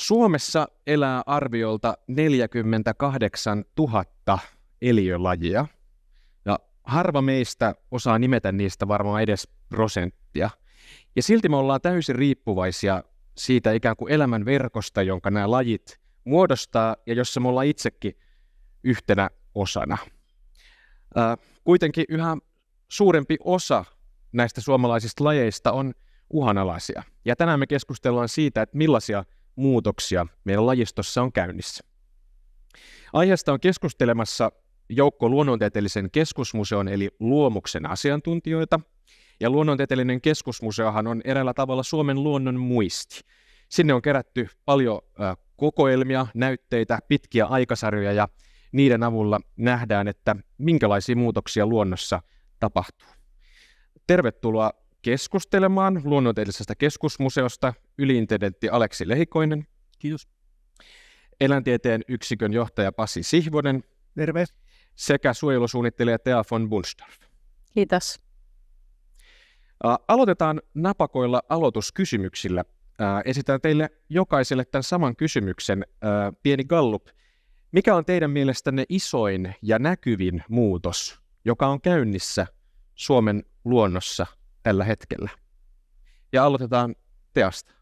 Suomessa elää arviolta 48 000 eliölajia, ja harva meistä osaa nimetä niistä varmaan edes prosenttia. Ja silti me ollaan täysin riippuvaisia siitä ikään kuin elämän verkosta, jonka nämä lajit muodostaa ja jossa me ollaan itsekin yhtenä osana. Kuitenkin yhä suurempi osa näistä suomalaisista lajeista on uhanalaisia. Ja tänään me keskustellaan siitä, että millaisia muutoksia meidän lajistossa on käynnissä. Aiheesta on keskustelemassa joukko luonnontieteellisen keskusmuseon eli Luomuksen asiantuntijoita. Ja luonnontieteellinen keskusmuseohan on eräällä tavalla Suomen luonnon muisti. Sinne on kerätty paljon kokoelmia, näytteitä, pitkiä aikasarjoja ja niiden avulla nähdään, että minkälaisia muutoksia luonnossa tapahtuu. Tervetuloa keskustelemaan luonnontieteellisestä keskusmuseosta yliintendentti Aleksi Lehikoinen. Kiitos. Eläintieteen yksikön johtaja Pasi Sihvonen. Terve. Sekä suojelusuunnittelija Thea von Bunstorff. Kiitos. Aloitetaan napakoilla aloituskysymyksillä. Esitän teille jokaiselle tämän saman kysymyksen. Pieni Gallup, mikä on teidän mielestänne isoin ja näkyvin muutos, joka on käynnissä Suomen luonnossa tällä hetkellä. Ja aloitetaan teasta.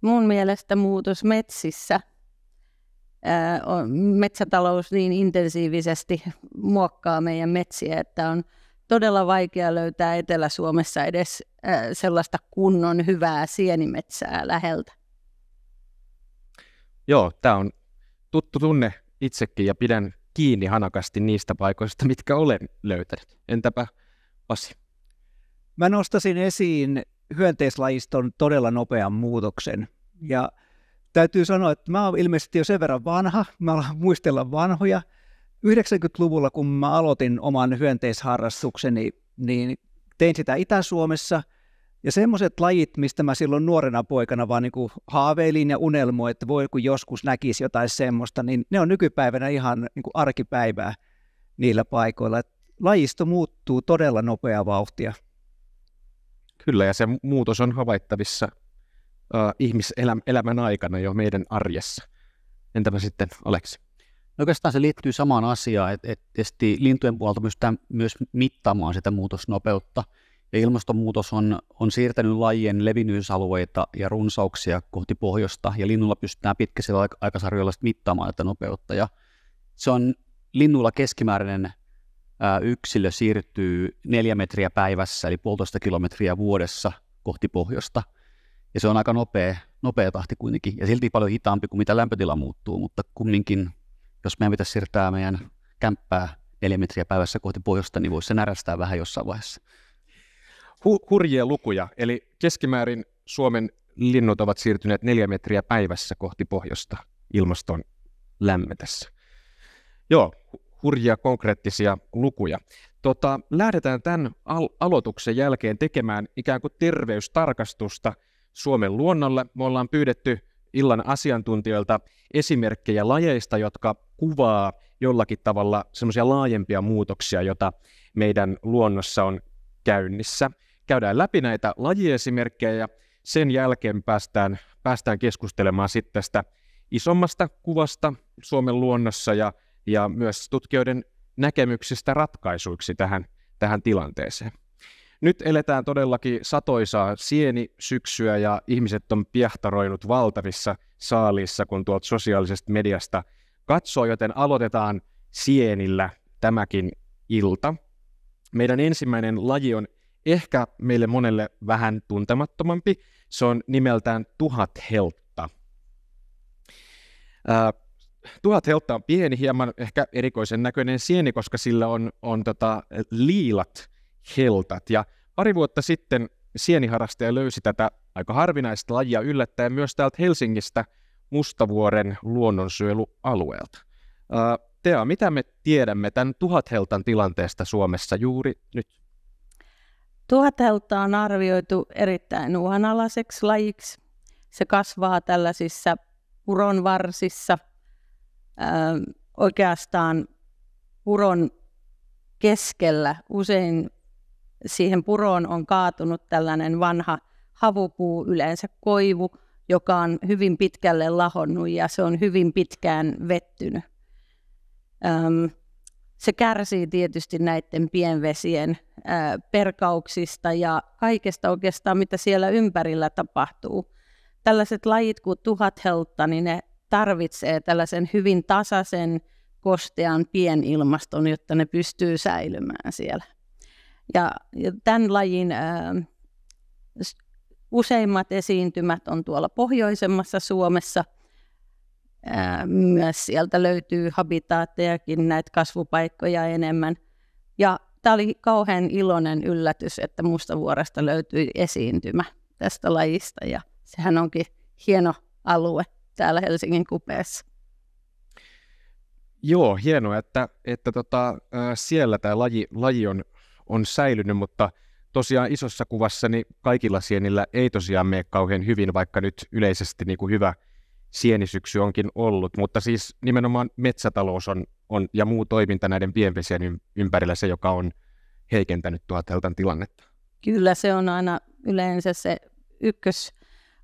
Mun mielestä muutos metsissä on, metsätalous niin intensiivisesti muokkaa meidän metsiä, että on todella vaikea löytää Etelä-Suomessa edes sellaista kunnon hyvää sienimetsää läheltä. Joo, tämä on tuttu tunne itsekin ja pidän kiinni hanakasti niistä paikoista, mitkä olen löytänyt. Entäpä Pasi? Mä nostasin esiin hyönteislajiston todella nopean muutoksen. Ja täytyy sanoa, että mä oon ilmeisesti jo sen verran vanha, mä alan muistella vanhoja. 90-luvulla, kun mä aloitin oman hyönteisharrastukseni, niin tein sitä Itä-Suomessa. Ja semmoiset lajit, mistä mä silloin nuorena poikana vaan niin haaveilin ja unelmoin, että voi kun joskus näkisi jotain semmoista, niin ne on nykypäivänä ihan niin arkipäivää niillä paikoilla. Et lajisto muuttuu todella nopeaa vauhtia. Kyllä, ja se muutos on havaittavissa uh, ihmiselämän aikana jo meidän arjessa. Entäpä sitten Aleksi? No oikeastaan se liittyy samaan asiaan, että, että tietysti lintujen puolta pystytään myös mittaamaan sitä muutosnopeutta. Ja ilmastonmuutos on, on siirtänyt lajien levinnyysalueita ja runsauksia kohti pohjoista, ja linnulla pystytään pitkäisellä aikasarjoilla mittaamaan tätä nopeutta. Ja se on linnulla keskimääräinen yksilö siirtyy neljä metriä päivässä, eli puolitoista kilometriä vuodessa kohti pohjoista. Ja se on aika nopea, nopea tahti kuitenkin, ja silti paljon hitaampi kuin mitä lämpötila muuttuu, mutta kumminkin, jos meidän pitäisi siirtää meidän kämppää neljä metriä päivässä kohti pohjoista, niin voisi se närästää vähän jossain vaiheessa. Hu- hurjia lukuja, eli keskimäärin Suomen linnut ovat siirtyneet neljä metriä päivässä kohti pohjoista ilmaston lämmetessä. Joo, hurjia konkreettisia lukuja. Tota, lähdetään tämän al- aloituksen jälkeen tekemään ikään kuin terveystarkastusta Suomen luonnolle. Me ollaan pyydetty illan asiantuntijoilta esimerkkejä lajeista, jotka kuvaa jollakin tavalla semmoisia laajempia muutoksia, joita meidän luonnossa on käynnissä. Käydään läpi näitä lajiesimerkkejä ja sen jälkeen päästään, päästään keskustelemaan sitten tästä isommasta kuvasta Suomen luonnossa ja ja myös tutkijoiden näkemyksistä ratkaisuiksi tähän, tähän tilanteeseen. Nyt eletään todellakin satoisaa sieni syksyä ja ihmiset on piehtaroinut valtavissa saalissa, kun tuolta sosiaalisesta mediasta katsoo, joten aloitetaan sienillä tämäkin ilta. Meidän ensimmäinen laji on ehkä meille monelle vähän tuntemattomampi. Se on nimeltään Tuhat heltta. Äh, tuhat heltta on pieni, hieman ehkä erikoisen näköinen sieni, koska sillä on, on tota, liilat heltat. Ja pari vuotta sitten sieniharrastaja löysi tätä aika harvinaista lajia yllättäen myös täältä Helsingistä Mustavuoren luonnonsuojelualueelta. Äh, Tea, mitä me tiedämme tämän heltan tilanteesta Suomessa juuri nyt? Tuhathelta on arvioitu erittäin uhanalaiseksi lajiksi. Se kasvaa tällaisissa puronvarsissa – Öö, oikeastaan puron keskellä. Usein siihen puroon on kaatunut tällainen vanha havupuu, yleensä koivu, joka on hyvin pitkälle lahonnut ja se on hyvin pitkään vettynyt. Öm, se kärsii tietysti näiden pienvesien öö, perkauksista ja kaikesta oikeastaan, mitä siellä ympärillä tapahtuu. Tällaiset lajit kuin tuhatheltta, niin ne tarvitsee tällaisen hyvin tasaisen, kostean pienilmaston, jotta ne pystyy säilymään siellä. Ja, ja tämän lajin ää, useimmat esiintymät on tuolla pohjoisemmassa Suomessa. Ää, myös sieltä löytyy habitaattejakin, näitä kasvupaikkoja enemmän. Ja tämä oli kauhean iloinen yllätys, että Mustavuoresta löytyi esiintymä tästä lajista ja sehän onkin hieno alue täällä Helsingin kupeessa. Joo, hienoa, että, että tota, siellä tämä laji, laji on, on säilynyt, mutta tosiaan isossa kuvassa niin kaikilla sienillä ei tosiaan mene kauhean hyvin, vaikka nyt yleisesti niin kuin hyvä sienisyksy onkin ollut, mutta siis nimenomaan metsätalous on, on ja muu toiminta näiden pienvesien ympärillä se, joka on heikentänyt tuhatelta tilannetta. Kyllä, se on aina yleensä se ykkös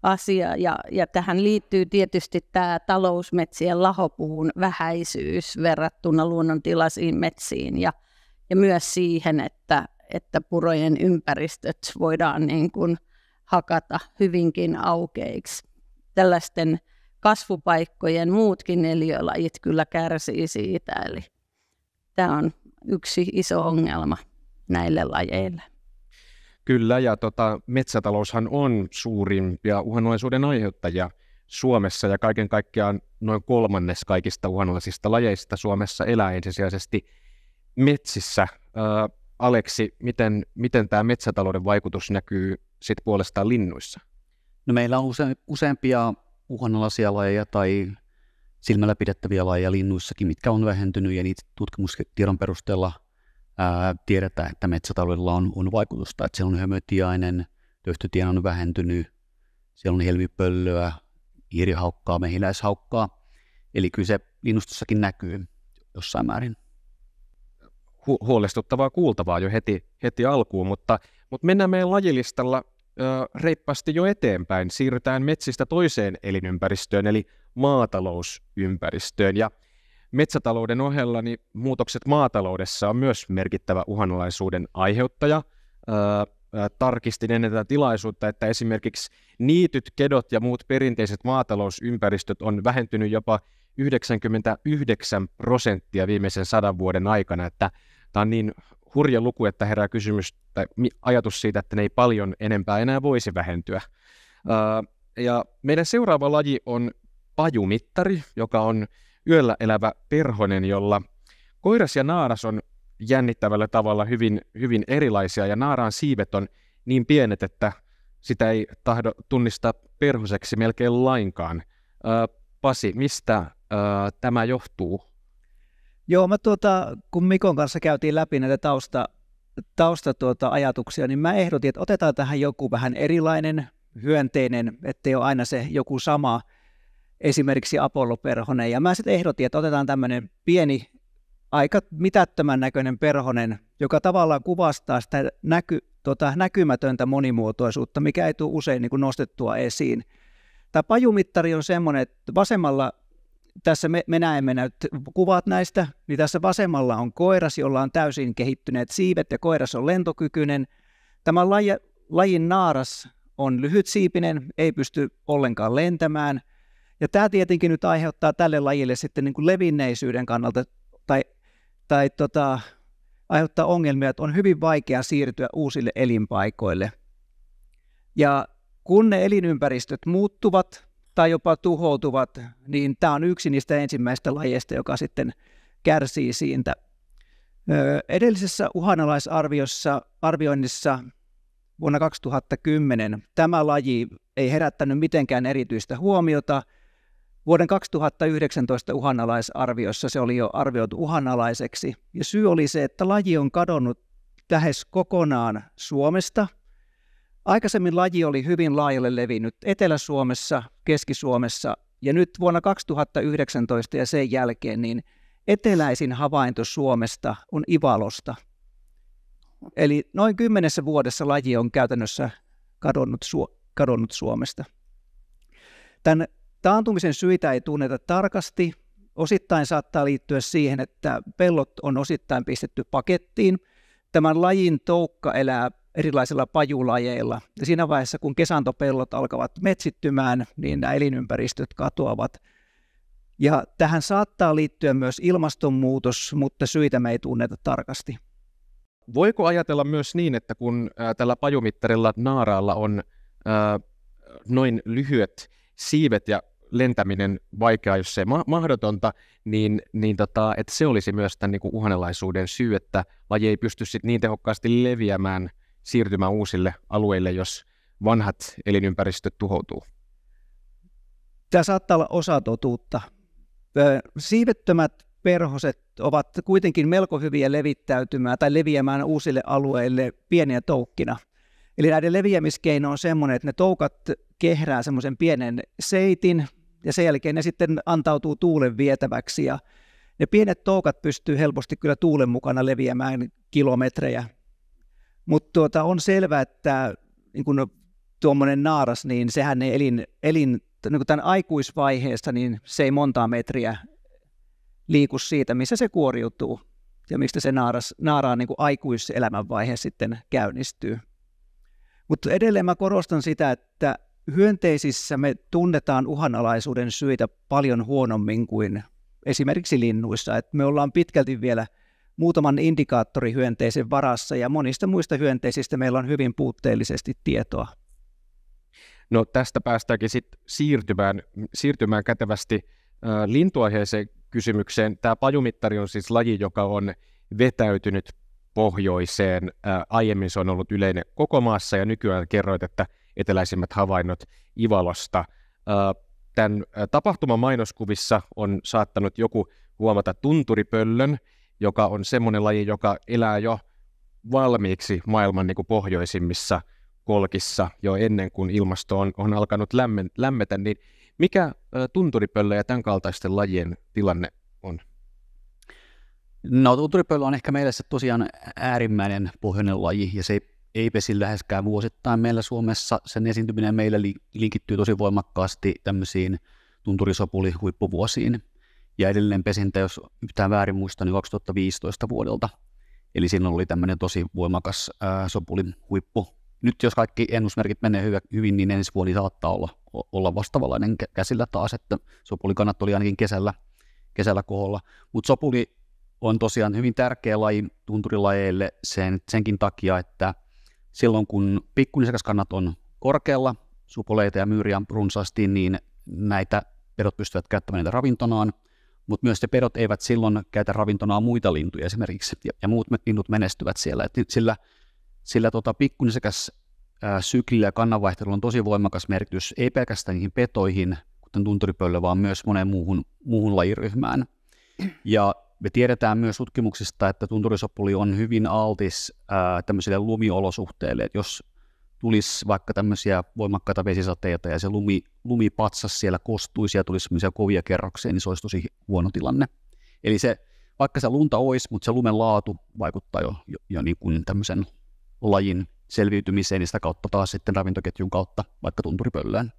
asia. Ja, ja tähän liittyy tietysti tämä talousmetsien lahopuun vähäisyys verrattuna luonnontilaisiin metsiin ja, ja myös siihen, että, että purojen ympäristöt voidaan niin kuin hakata hyvinkin aukeiksi. Tällaisten kasvupaikkojen muutkin neliölajit kyllä kärsii siitä, eli tämä on yksi iso ongelma näille lajeille. Kyllä, ja tota, metsätaloushan on suurimpia uhanalaisuuden aiheuttajia Suomessa, ja kaiken kaikkiaan noin kolmannes kaikista uhanalaisista lajeista Suomessa elää ensisijaisesti metsissä. Äh, Aleksi, miten, miten tämä metsätalouden vaikutus näkyy sit puolestaan linnuissa? No meillä on use, useampia uhanalaisia lajeja tai silmällä pidettäviä lajeja linnuissakin, mitkä on vähentynyt ja niitä tutkimustiedon perusteella – ää, tiedetään, että metsätaloudella on, on vaikutusta, että siellä on hömötiainen, töhtötien on vähentynyt, siellä on helmipöllöä, hiirihaukkaa, mehiläishaukkaa. Eli kyllä se linnustossakin näkyy jossain määrin. Hu- huolestuttavaa kuultavaa jo heti, heti alkuun, mutta, mutta mennään meidän lajilistalla ö, reippaasti jo eteenpäin. Siirrytään metsistä toiseen elinympäristöön, eli maatalousympäristöön. Ja Metsätalouden ohella niin muutokset maataloudessa on myös merkittävä uhanalaisuuden aiheuttaja. Öö, tarkistin ennen tätä tilaisuutta, että esimerkiksi niityt, kedot ja muut perinteiset maatalousympäristöt on vähentynyt jopa 99 prosenttia viimeisen sadan vuoden aikana, että tämä on niin hurja luku, että herää kysymys tai ajatus siitä, että ne ei paljon enempää enää voisi vähentyä. Öö, ja meidän seuraava laji on pajumittari, joka on yöllä elävä perhonen, jolla koiras ja naaras on jännittävällä tavalla hyvin, hyvin erilaisia ja naaraan siivet on niin pienet, että sitä ei tahdo tunnistaa perhoseksi melkein lainkaan. Pasi, mistä tämä johtuu? Joo, mä tuota, kun Mikon kanssa käytiin läpi näitä tausta, tausta tuota, ajatuksia, niin mä ehdotin, että otetaan tähän joku vähän erilainen hyönteinen, ettei ole aina se joku sama – esimerkiksi Apollo-perhonen. Ja mä sitten ehdotin, että otetaan tämmöinen pieni, aika mitättömän näköinen perhonen, joka tavallaan kuvastaa sitä näky, tota, näkymätöntä monimuotoisuutta, mikä ei tule usein niin kuin nostettua esiin. Tämä pajumittari on semmoinen, että vasemmalla tässä me, me näemme näyt, kuvat näistä, niin tässä vasemmalla on koiras, jolla on täysin kehittyneet siivet ja koiras on lentokykyinen. Tämä laji, lajin naaras on lyhyt siipinen, ei pysty ollenkaan lentämään – ja tämä tietenkin nyt aiheuttaa tälle lajille sitten niin kuin levinneisyyden kannalta tai, tai tota, aiheuttaa ongelmia, että on hyvin vaikea siirtyä uusille elinpaikoille. Ja kun ne elinympäristöt muuttuvat tai jopa tuhoutuvat, niin tämä on yksi niistä ensimmäistä lajeista, joka sitten kärsii siitä. Edellisessä uhanalaisarviossa arvioinnissa vuonna 2010 tämä laji ei herättänyt mitenkään erityistä huomiota – Vuoden 2019 uhanalaisarviossa se oli jo arvioitu uhanalaiseksi, ja syy oli se, että laji on kadonnut lähes kokonaan Suomesta. Aikaisemmin laji oli hyvin laajalle levinnyt Etelä-Suomessa, Keski-Suomessa, ja nyt vuonna 2019 ja sen jälkeen niin eteläisin havainto Suomesta on Ivalosta. Eli noin kymmenessä vuodessa laji on käytännössä kadonnut, Su- kadonnut Suomesta. Tämän Taantumisen syitä ei tunneta tarkasti. Osittain saattaa liittyä siihen, että pellot on osittain pistetty pakettiin. Tämän lajin toukka elää erilaisilla pajulajeilla. Ja siinä vaiheessa, kun kesantopellot alkavat metsittymään, niin nämä elinympäristöt katoavat. Ja tähän saattaa liittyä myös ilmastonmuutos, mutta syitä me ei tunneta tarkasti. Voiko ajatella myös niin, että kun tällä pajumittarilla naaraalla on äh, noin lyhyet siivet ja lentäminen vaikeaa, jos se ma- mahdotonta, niin, niin tota, että se olisi myös tämän niin uhanalaisuuden syy, että laji ei pysty sit niin tehokkaasti leviämään, siirtymään uusille alueille, jos vanhat elinympäristöt tuhoutuu. Tämä saattaa olla osa totuutta. Siivettömät perhoset ovat kuitenkin melko hyviä levittäytymään tai leviämään uusille alueille pieniä toukkina. Eli näiden leviämiskeino on semmoinen, että ne toukat kehrää semmoisen pienen seitin, ja sen jälkeen ne sitten antautuu tuulen vietäväksi ja ne pienet toukat pystyy helposti kyllä tuulen mukana leviämään kilometrejä. Mutta tuota, on selvää, että niin kun tuommoinen naaras, niin sehän ei elin, elin niin kun tämän aikuisvaiheessa, niin se ei montaa metriä liiku siitä, missä se kuoriutuu ja mistä se naaras, naaraan niin aikuiselämän vaihe sitten käynnistyy. Mutta edelleen mä korostan sitä, että Hyönteisissä me tunnetaan uhanalaisuuden syitä paljon huonommin kuin esimerkiksi linnuissa. Et me ollaan pitkälti vielä muutaman indikaattorihyönteisen varassa ja monista muista hyönteisistä meillä on hyvin puutteellisesti tietoa. No tästä päästäänkin sitten siirtymään, siirtymään kätevästi äh, lintuaiheeseen kysymykseen. Tämä pajumittari on siis laji, joka on vetäytynyt pohjoiseen. Äh, aiemmin se on ollut yleinen koko maassa ja nykyään kerroit, että eteläisimmät havainnot Ivalosta. Tämän tapahtuman mainoskuvissa on saattanut joku huomata tunturipöllön, joka on semmoinen laji, joka elää jo valmiiksi maailman niin kuin pohjoisimmissa kolkissa jo ennen kuin ilmasto on, on alkanut lämmen, lämmetä, niin mikä tunturipöllö ja tämän kaltaisten lajien tilanne on? No tunturipöllö on ehkä meille se tosiaan äärimmäinen pohjoinen laji ja se ei ei pesi läheskään vuosittain meillä Suomessa. Sen esiintyminen meillä linkittyy tosi voimakkaasti tämmöisiin tunturisopuli-huippuvuosiin. Ja edellinen pesintä, jos yhtään väärin muistan, niin 2015 vuodelta. Eli siinä oli tämmöinen tosi voimakas ää, sopulin huippu. Nyt jos kaikki ennusmerkit menee hyvä, hyvin, niin ensi vuosi saattaa olla, olla vastavallainen käsillä taas, että sopulikannat oli ainakin kesällä, kesällä koholla. Mutta sopuli on tosiaan hyvin tärkeä laji tunturilajeille sen, senkin takia, että – silloin kun pikkunisäkäskannat on korkealla, supoleita ja myyriä runsaasti, niin näitä pedot pystyvät käyttämään niitä ravintonaan, mutta myös ne pedot eivät silloin käytä ravintonaa muita lintuja esimerkiksi, ja, ja muut linnut menestyvät siellä. Et sillä sillä tota, pikkunisäkäs syklillä ja kannanvaihtelulla on tosi voimakas merkitys, ei pelkästään niihin petoihin, kuten tunturipöllö, vaan myös moneen muuhun, muuhun lajiryhmään. Ja me tiedetään myös tutkimuksista, että tunturisopuli on hyvin altis ää, tämmöisille lumiolosuhteille. Et jos tulisi vaikka tämmöisiä voimakkaita vesisateita ja se lumi, lumipatsas siellä kostuisi ja tulisi kovia kerroksia, niin se olisi tosi huono tilanne. Eli se, vaikka se lunta olisi, mutta se lumen laatu vaikuttaa jo, jo, jo niin kuin tämmöisen lajin selviytymiseen ja sitä kautta taas sitten ravintoketjun kautta vaikka tunturipöllään.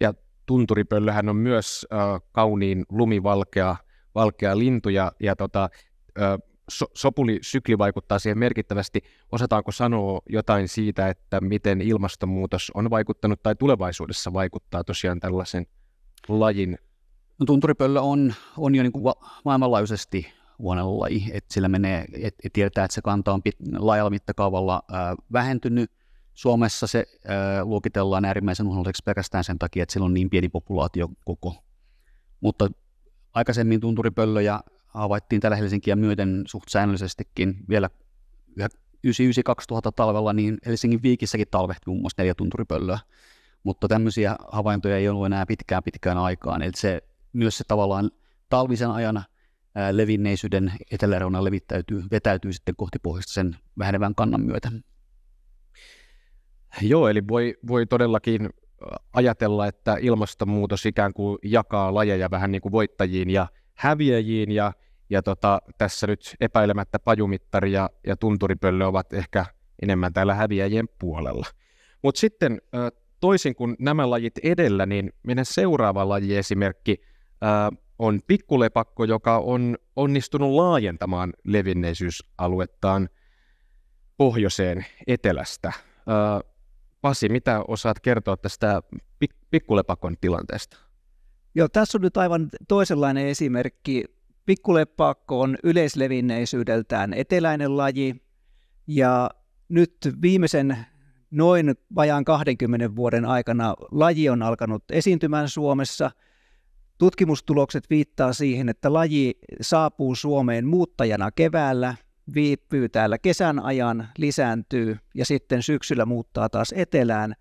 Ja tunturipöllähän on myös äh, kauniin lumivalkea valkea lintu ja, ja tota, ö, so, sopulisykli vaikuttaa siihen merkittävästi. Osataanko sanoa jotain siitä, että miten ilmastonmuutos on vaikuttanut tai tulevaisuudessa vaikuttaa tosiaan tällaisen lajin? No, tunturipöllö on, on jo niin kuin maailmanlaajuisesti huonolla laji, että sillä menee, et, et tiedetään, että se kanta on pit, laajalla mittakaavalla ö, vähentynyt. Suomessa se äh, luokitellaan äärimmäisen uhanalaiseksi pelkästään sen takia, että sillä on niin pieni populaatio koko. Mutta aikaisemmin tunturipöllöjä havaittiin täällä Helsinkiä myöten suht säännöllisestikin vielä 99-2000 talvella, niin Helsingin viikissäkin talvehti muun muassa neljä tunturipöllöä, mutta tämmöisiä havaintoja ei ollut enää pitkään pitkään aikaan, eli se, myös se tavallaan talvisen ajan ää, levinneisyyden eteläreunan levittäytyy, vetäytyy sitten kohti pohjoista sen vähenevän kannan myötä. Joo, eli voi, voi todellakin ajatella, että ilmastonmuutos ikään kuin jakaa lajeja vähän niin kuin voittajiin ja häviäjiin ja, ja tota, tässä nyt epäilemättä pajumittari ja, ja tunturipöllö ovat ehkä enemmän täällä häviäjien puolella. Mutta sitten toisin kuin nämä lajit edellä, niin meidän seuraava lajiesimerkki on pikkulepakko, joka on onnistunut laajentamaan levinneisyysaluettaan pohjoiseen etelästä. Pasi, mitä osaat kertoa tästä pik- pikkulepakon tilanteesta? Joo, tässä on nyt aivan toisenlainen esimerkki. Pikkulepakko on yleislevinneisyydeltään eteläinen laji, ja nyt viimeisen noin vajaan 20 vuoden aikana laji on alkanut esiintymään Suomessa. Tutkimustulokset viittaa siihen, että laji saapuu Suomeen muuttajana keväällä viipyy täällä kesän ajan, lisääntyy ja sitten syksyllä muuttaa taas etelään.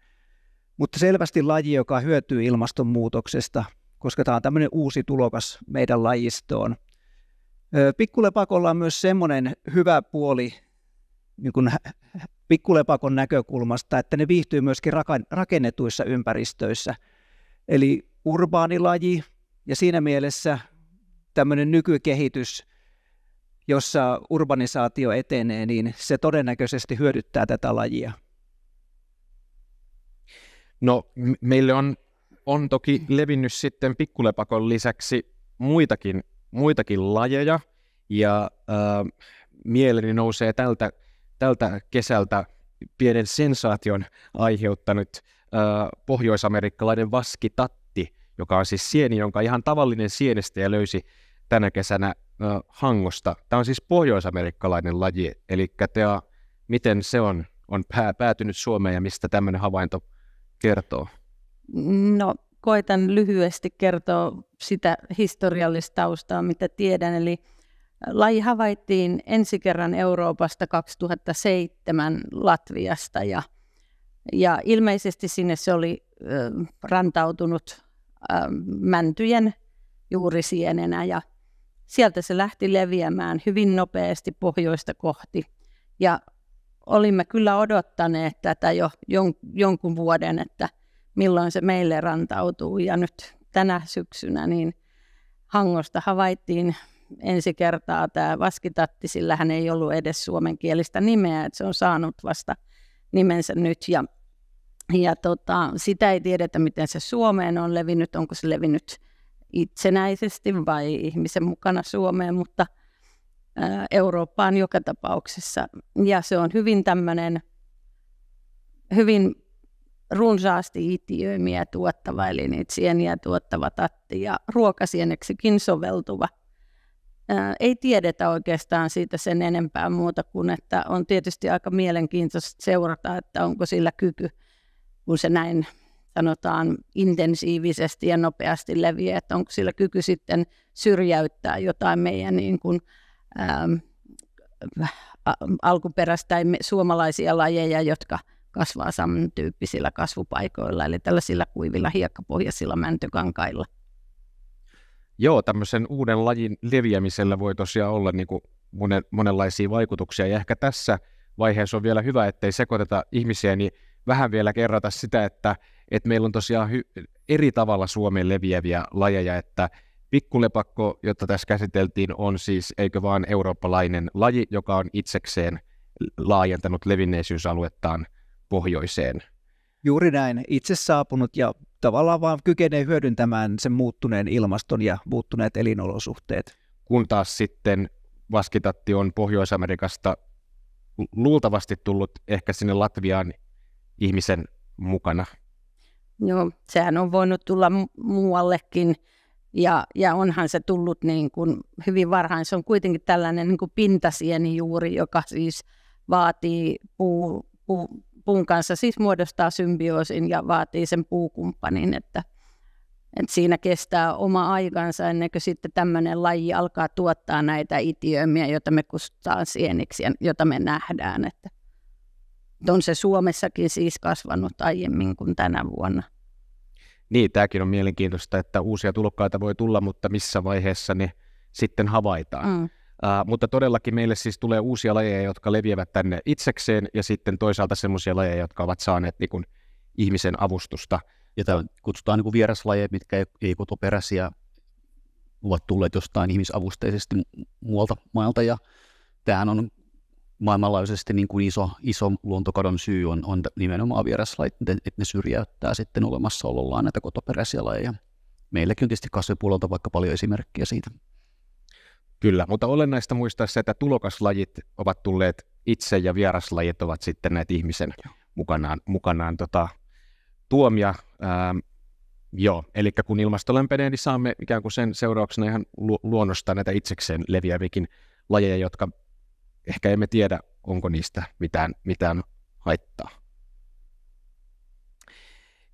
Mutta selvästi laji, joka hyötyy ilmastonmuutoksesta, koska tämä on tämmöinen uusi tulokas meidän lajistoon. Pikkulepakolla on myös semmoinen hyvä puoli niin kuin pikkulepakon näkökulmasta, että ne viihtyy myöskin rakennetuissa ympäristöissä. Eli urbaanilaji ja siinä mielessä tämmöinen nykykehitys – jossa urbanisaatio etenee, niin se todennäköisesti hyödyttää tätä lajia? No meille on, on toki levinnyt sitten pikkulepakon lisäksi muitakin, muitakin lajeja ja äh, mieleni nousee tältä, tältä kesältä pienen sensaation aiheuttanut äh, pohjoisamerikkalainen vaskitatti, joka on siis sieni, jonka ihan tavallinen ja löysi tänä kesänä Hangosta. Tämä on siis pohjoisamerikkalainen laji, eli tea, miten se on, on pää, päätynyt Suomeen ja mistä tämmöinen havainto kertoo? No, koitan lyhyesti kertoa sitä historiallista taustaa, mitä tiedän. Eli laji havaittiin ensi kerran Euroopasta 2007 Latviasta ja, ja ilmeisesti sinne se oli äh, rantautunut äh, mäntyjen juurisienenä ja – sieltä se lähti leviämään hyvin nopeasti pohjoista kohti. Ja olimme kyllä odottaneet tätä jo jon, jonkun vuoden, että milloin se meille rantautuu. Ja nyt tänä syksynä niin Hangosta havaittiin ensi kertaa tämä vaskitatti, sillä hän ei ollut edes suomenkielistä nimeä, että se on saanut vasta nimensä nyt. Ja, ja tota, sitä ei tiedetä, miten se Suomeen on levinnyt, onko se levinnyt itsenäisesti vai ihmisen mukana Suomeen, mutta Eurooppaan joka tapauksessa. Ja se on hyvin tämmöinen, hyvin runsaasti itiöimiä tuottava, eli niitä sieniä tuottava tatti ja ruokasieneksikin soveltuva. ei tiedetä oikeastaan siitä sen enempää muuta kuin, että on tietysti aika mielenkiintoista seurata, että onko sillä kyky, kun se näin sanotaan intensiivisesti ja nopeasti leviä, että onko sillä kyky sitten syrjäyttää jotain meidän niin kuin, ähm, alkuperäistä tai suomalaisia lajeja, jotka kasvaa samantyyppisillä kasvupaikoilla, eli tällaisilla kuivilla hiekkapohjaisilla mäntykankailla. Joo, tämmöisen uuden lajin leviämisellä voi tosiaan olla niin kuin monen, monenlaisia vaikutuksia, ja ehkä tässä vaiheessa on vielä hyvä, ettei sekoiteta ihmisiä, niin vähän vielä kerrata sitä, että että meillä on tosiaan hy- eri tavalla Suomeen leviäviä lajeja, että pikkulepakko, jota tässä käsiteltiin, on siis eikö vaan eurooppalainen laji, joka on itsekseen laajentanut levinneisyysaluettaan pohjoiseen. Juuri näin, itse saapunut ja tavallaan vaan kykenee hyödyntämään sen muuttuneen ilmaston ja muuttuneet elinolosuhteet. Kun taas sitten vaskitatti on Pohjois-Amerikasta luultavasti tullut ehkä sinne Latviaan ihmisen mukana. Joo, sehän on voinut tulla muuallekin ja, ja onhan se tullut niin kuin hyvin varhain. Se on kuitenkin tällainen niin kuin pintasieni juuri, joka siis vaatii puu, puu, puun kanssa, siis muodostaa symbioosin ja vaatii sen puukumppanin, että, että siinä kestää oma aikansa ennen kuin sitten tämmöinen laji alkaa tuottaa näitä itiömiä, joita me kutsutaan sieniksi ja joita me nähdään, että on se Suomessakin siis kasvanut aiemmin kuin tänä vuonna. Niin, tämäkin on mielenkiintoista, että uusia tulokkaita voi tulla, mutta missä vaiheessa ne sitten havaitaan. Mm. Uh, mutta todellakin meille siis tulee uusia lajeja, jotka leviävät tänne itsekseen, ja sitten toisaalta sellaisia lajeja, jotka ovat saaneet niin kuin, ihmisen avustusta. Ja tämä kutsutaan niin kuin vieraslajeja, mitkä ei, ei kotoperäisiä, ovat tulleet jostain ihmisavusteisesti muualta maailta, ja tämähän on maailmanlaajuisesti niin kuin iso, iso luontokadon syy on, on nimenomaan vieraslajit, että ne syrjäyttää sitten olemassaolollaan näitä kotoperäisiä lajeja. Meilläkin on tietysti kasvipuolelta vaikka paljon esimerkkiä siitä. Kyllä, mutta olennaista muistaa se, että tulokaslajit ovat tulleet itse ja vieraslajit ovat sitten näitä ihmisen mukanaan, mukanaan tota, tuomia. Ähm, joo, eli kun ilmasto lämpenee, niin saamme ikään kuin sen seurauksena ihan lu- luonnosta näitä itsekseen leviävikin lajeja, jotka ehkä emme tiedä, onko niistä mitään, mitään haittaa.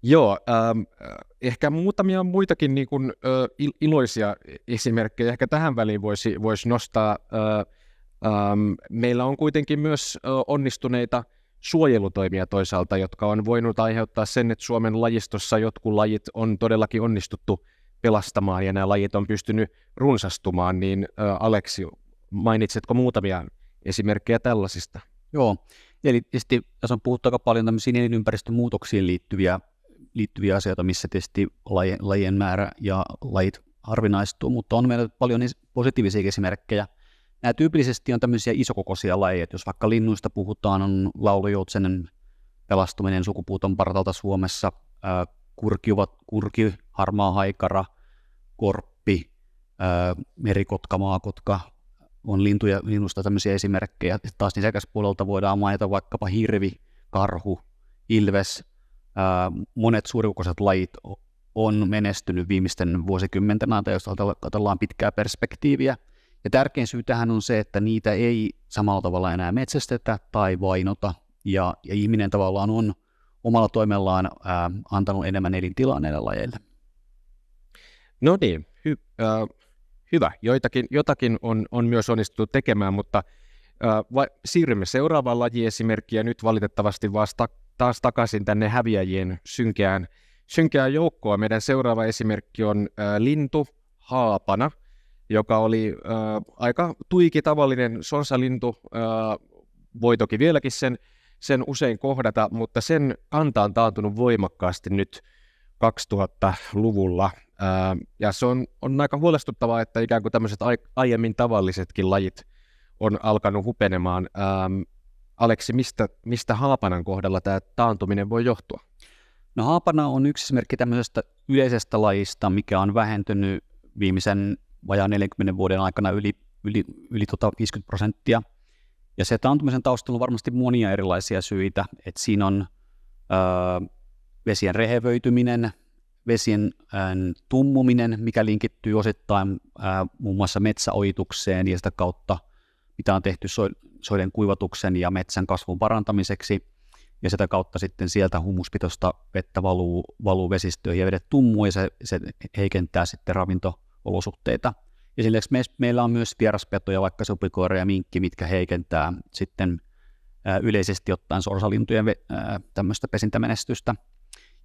Joo, ähm, ehkä muutamia muitakin niin kuin, äh, iloisia esimerkkejä ehkä tähän väliin voisi, voisi nostaa. Äh, ähm, meillä on kuitenkin myös äh, onnistuneita suojelutoimia toisaalta, jotka on voinut aiheuttaa sen, että Suomen lajistossa jotkut lajit on todellakin onnistuttu pelastamaan ja nämä lajit on pystynyt runsastumaan, niin äh, Aleksi, mainitsetko muutamia esimerkkejä tällaisista. Joo, eli tietysti tässä on puhuttu aika paljon tämmöisiin ympäristön muutoksiin liittyviä, liittyviä asioita, missä tietysti laje, lajien määrä ja lajit harvinaistuu, mutta on meillä paljon positiivisia esimerkkejä. Nämä tyypillisesti on tämmöisiä isokokoisia lajeja, jos vaikka linnuista puhutaan, on laulujoutsenen pelastuminen sukupuuton partalta Suomessa, ää, kurkiuvat, kurki, harmaa haikara, korppi, merikotka, maakotka, on lintuja, linnusta tämmöisiä esimerkkejä. Taas nisäkäspuolelta voidaan mainita vaikkapa hirvi, karhu, ilves. Ää, monet suurikokoiset lajit on menestynyt viimeisten vuosikymmenten ajan, jos katsellaan pitkää perspektiiviä. Ja tärkein syy tähän on se, että niitä ei samalla tavalla enää metsästetä tai vainota, ja, ja ihminen tavallaan on omalla toimellaan ää, antanut enemmän elintilaa näille lajeille. No niin, hy- äh, hyvä. Joitakin, jotakin on, on myös onnistuttu tekemään, mutta äh, va, siirrymme seuraavaan lajiesimerkkiin ja nyt valitettavasti vasta, taas takaisin tänne häviäjien synkeään, synkeään joukkoa. Meidän seuraava esimerkki on äh, lintu haapana, joka oli äh, aika tuiki tavallinen sonsalintu. Äh, voi toki vieläkin sen, sen usein kohdata, mutta sen kanta on taantunut voimakkaasti nyt 2000-luvulla ja se on, on aika huolestuttavaa, että ikään kuin tämmöiset aiemmin tavallisetkin lajit on alkanut hupenemaan. Ähm, Aleksi, mistä, mistä Haapanan kohdalla tämä taantuminen voi johtua? No Haapana on yksi esimerkki tämmöisestä yleisestä lajista, mikä on vähentynyt viimeisen vajaan 40 vuoden aikana yli, yli, yli tota 50 prosenttia. Ja se taantumisen taustalla on varmasti monia erilaisia syitä. Et siinä on öö, vesien rehevöityminen, vesien tummuminen, mikä linkittyy osittain muun muassa metsäoitukseen ja sitä kautta, mitä on tehty soiden kuivatuksen ja metsän kasvun parantamiseksi. Ja sitä kautta sitten sieltä humuspitoista vettä valuu, valuu vesistöihin ja vedet tummuu ja se, se heikentää sitten ravintoolosuhteita. Ja me, meillä on myös vieraspetoja, vaikka supikoira ja minkki, mitkä heikentää sitten yleisesti ottaen sorsalintujen tämmöistä pesintämenestystä.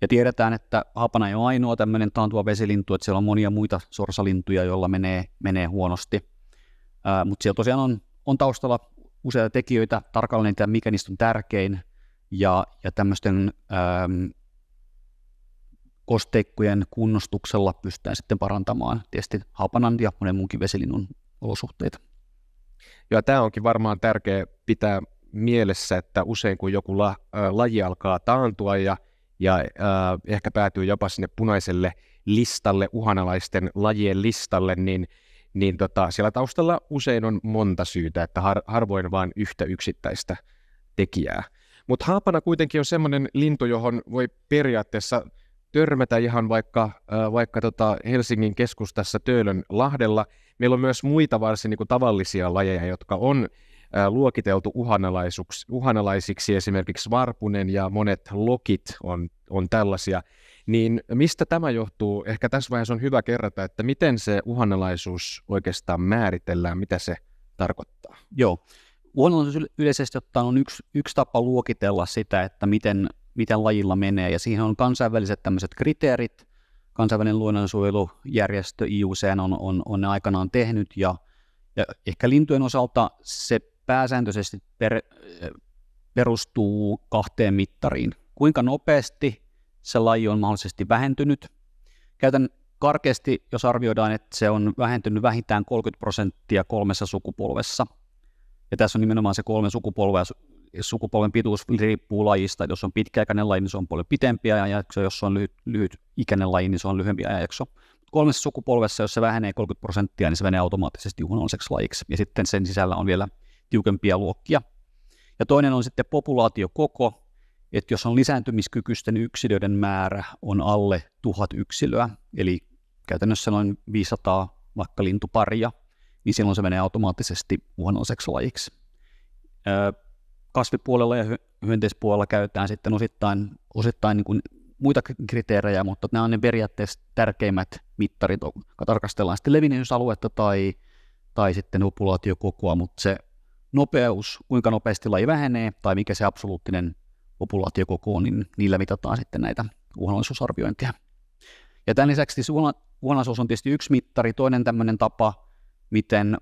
Ja tiedetään, että hapana ei ole ainoa tämmöinen taantua vesilintu, että siellä on monia muita sorsalintuja, joilla menee, menee huonosti. Ää, mutta siellä tosiaan on, on taustalla useita tekijöitä, tarkalleen tämä, mikä niistä on tärkein, ja, ja tämmöisten äm, kosteikkojen kunnostuksella pystytään sitten parantamaan tietysti hapanan ja monen muunkin vesilinnun olosuhteita. Joo, tämä onkin varmaan tärkeä pitää mielessä, että usein kun joku la, ä, laji alkaa taantua ja ja äh, ehkä päätyy jopa sinne punaiselle listalle, uhanalaisten lajien listalle, niin, niin tota, siellä taustalla usein on monta syytä, että har, harvoin vain yhtä yksittäistä tekijää. Mutta haapana kuitenkin on semmoinen lintu, johon voi periaatteessa törmätä ihan vaikka, äh, vaikka tota Helsingin keskustassa Töölön lahdella. Meillä on myös muita varsin niin kuin tavallisia lajeja, jotka on luokiteltu uhanalaisiksi, esimerkiksi varpunen ja monet lokit on, on tällaisia, niin mistä tämä johtuu? Ehkä tässä vaiheessa on hyvä kerrata, että miten se uhanalaisuus oikeastaan määritellään, mitä se tarkoittaa? Joo, uhanalaisuus yleisesti ottaen on yksi, yksi tapa luokitella sitä, että miten, miten lajilla menee, ja siihen on kansainväliset tämmöiset kriteerit, kansainvälinen luonnonsuojelujärjestö IUCN on, on, on ne aikanaan tehnyt, ja, ja ehkä lintujen osalta se pääsääntöisesti per, perustuu kahteen mittariin. Kuinka nopeasti se laji on mahdollisesti vähentynyt. Käytän karkeasti, jos arvioidaan, että se on vähentynyt vähintään 30 prosenttia kolmessa sukupolvessa. Ja tässä on nimenomaan se kolme sukupolvea. Sukupolven pituus riippuu lajista. Jos on pitkäikäinen laji, niin se on paljon pitempi ajanjakso. Jos on lyhyt, lyhyt ikäinen laji, niin se on lyhyempi ajanjakso. Kolmessa sukupolvessa, jos se vähenee 30 prosenttia, niin se menee automaattisesti uhanalaiseksi lajiksi. Ja sitten sen sisällä on vielä tiukempia luokkia. Ja toinen on sitten populaatiokoko, että jos on lisääntymiskykyisten yksilöiden määrä on alle tuhat yksilöä, eli käytännössä noin 500 vaikka lintuparia, niin silloin se menee automaattisesti uhanalaiseksi lajiksi. Kasvipuolella ja hyönteispuolella käytetään sitten osittain, osittain niin kuin muita kriteerejä, mutta nämä on ne periaatteessa tärkeimmät mittarit, kun tarkastellaan sitten levinnysaluetta tai, tai sitten populaatiokokoa, mutta se nopeus, kuinka nopeasti laji vähenee tai mikä se absoluuttinen populaatiokoko on, niin niillä mitataan sitten näitä uhanalaisuusarviointeja. Ja tämän lisäksi siis uhanalaisuus on tietysti yksi mittari. Toinen tämmöinen tapa, miten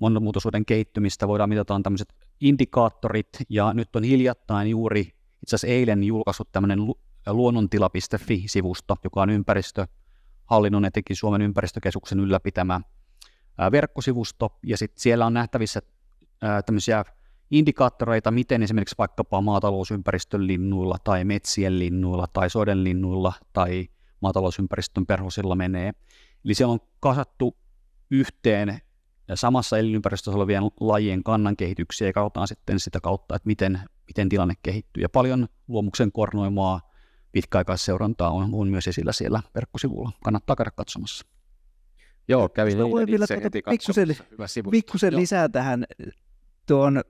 monimuotoisuuden kehittymistä voidaan mitata, on tämmöiset indikaattorit. Ja nyt on hiljattain juuri, itse asiassa eilen julkaissut tämmöinen luonnontila.fi-sivusto, joka on ympäristöhallinnon, etenkin Suomen ympäristökeskuksen ylläpitämä verkkosivusto, ja sitten siellä on nähtävissä tämmöisiä indikaattoreita, miten esimerkiksi vaikkapa maatalousympäristön linnuilla tai metsien linnuilla tai soiden linnuilla tai maatalousympäristön perhosilla menee. Eli siellä on kasattu yhteen samassa elinympäristössä olevien lajien kannan kehityksiä ja katsotaan sitten sitä kautta, että miten, miten tilanne kehittyy. Ja paljon luomuksen kornoimaa pitkäaikaisseurantaa on, on myös esillä siellä verkkosivulla. Kannattaa käydä katsomassa. Joo, kävin itse voin vielä heti tuota pikkusen, pikkusen lisää tähän tuon,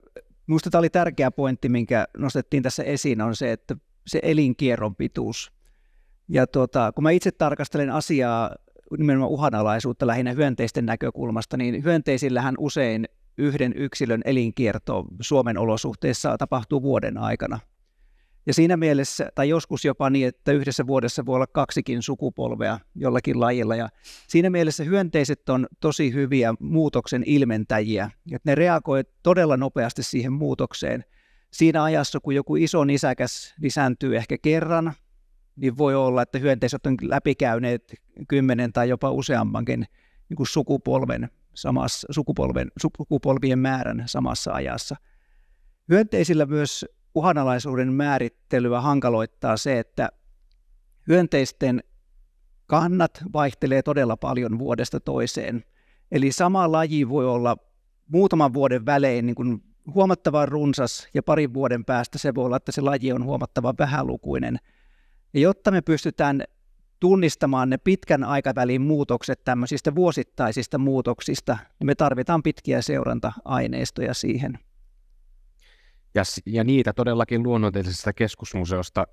minusta tämä oli tärkeä pointti, minkä nostettiin tässä esiin, on se, että se elinkierron pituus. Ja tuota, kun mä itse tarkastelen asiaa nimenomaan uhanalaisuutta lähinnä hyönteisten näkökulmasta, niin hyönteisillähän usein yhden yksilön elinkierto Suomen olosuhteissa tapahtuu vuoden aikana. Ja siinä mielessä, tai joskus jopa niin, että yhdessä vuodessa voi olla kaksikin sukupolvea jollakin lajilla. Ja siinä mielessä hyönteiset on tosi hyviä muutoksen ilmentäjiä. Että ne reagoivat todella nopeasti siihen muutokseen. Siinä ajassa, kun joku iso nisäkäs lisääntyy ehkä kerran, niin voi olla, että hyönteiset on läpikäyneet kymmenen tai jopa useammankin niin kuin sukupolven, samassa, sukupolven, sukupolvien määrän samassa ajassa. Hyönteisillä myös uhanalaisuuden määrittelyä hankaloittaa se, että hyönteisten kannat vaihtelee todella paljon vuodesta toiseen. Eli sama laji voi olla muutaman vuoden välein niin kuin huomattavan runsas ja parin vuoden päästä se voi olla, että se laji on huomattavan vähälukuinen. Ja jotta me pystytään tunnistamaan ne pitkän aikavälin muutokset tämmöisistä vuosittaisista muutoksista, niin me tarvitaan pitkiä seuranta-aineistoja siihen ja, ja niitä todellakin luonnontieteellisestä keskusmuseosta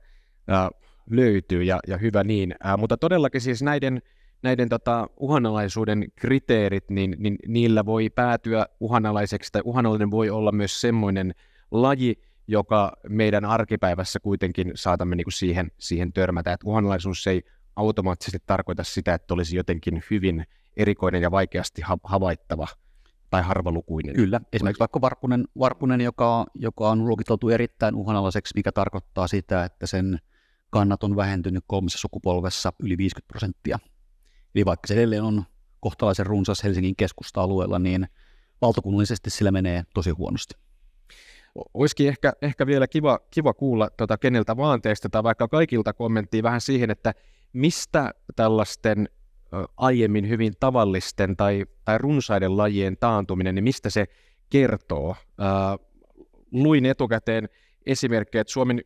ää, löytyy, ja, ja hyvä niin. Ää, mutta todellakin siis näiden, näiden tota, uhanalaisuuden kriteerit, niin, niin niillä voi päätyä uhanalaiseksi, tai uhanalainen voi olla myös semmoinen laji, joka meidän arkipäivässä kuitenkin saatamme niinku siihen, siihen törmätä. Et uhanalaisuus ei automaattisesti tarkoita sitä, että olisi jotenkin hyvin erikoinen ja vaikeasti ha- havaittava tai harvalukuinen. Kyllä, esimerkiksi vaikka Varpunen, Varpunen joka, joka on luokiteltu erittäin uhanalaiseksi, mikä tarkoittaa sitä, että sen kannat on vähentynyt kolmessa sukupolvessa yli 50 prosenttia. Eli vaikka se edelleen on kohtalaisen runsas Helsingin keskusta-alueella, niin valtakunnallisesti sillä menee tosi huonosti. Olisikin ehkä, ehkä vielä kiva, kiva kuulla tuota, keneltä vaan teistä tai vaikka kaikilta kommenttia vähän siihen, että mistä tällaisten aiemmin hyvin tavallisten tai, tai runsaiden lajien taantuminen, niin mistä se kertoo? Ää, luin etukäteen esimerkkejä, että Suomen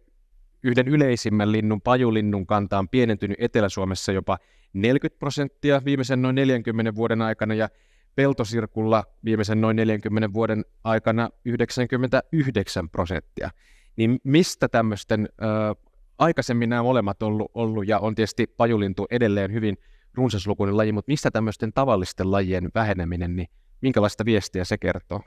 yhden yleisimmän linnun, pajulinnun kanta on pienentynyt Etelä-Suomessa jopa 40 prosenttia viimeisen noin 40 vuoden aikana ja peltosirkulla viimeisen noin 40 vuoden aikana 99 prosenttia. Niin mistä tämmöisten, äh, aikaisemmin nämä molemmat ollut, ollut ja on tietysti pajulintu edelleen hyvin – runsaslukuinen laji, mutta mistä tämmöisten tavallisten lajien väheneminen, niin minkälaista viestiä se kertoo?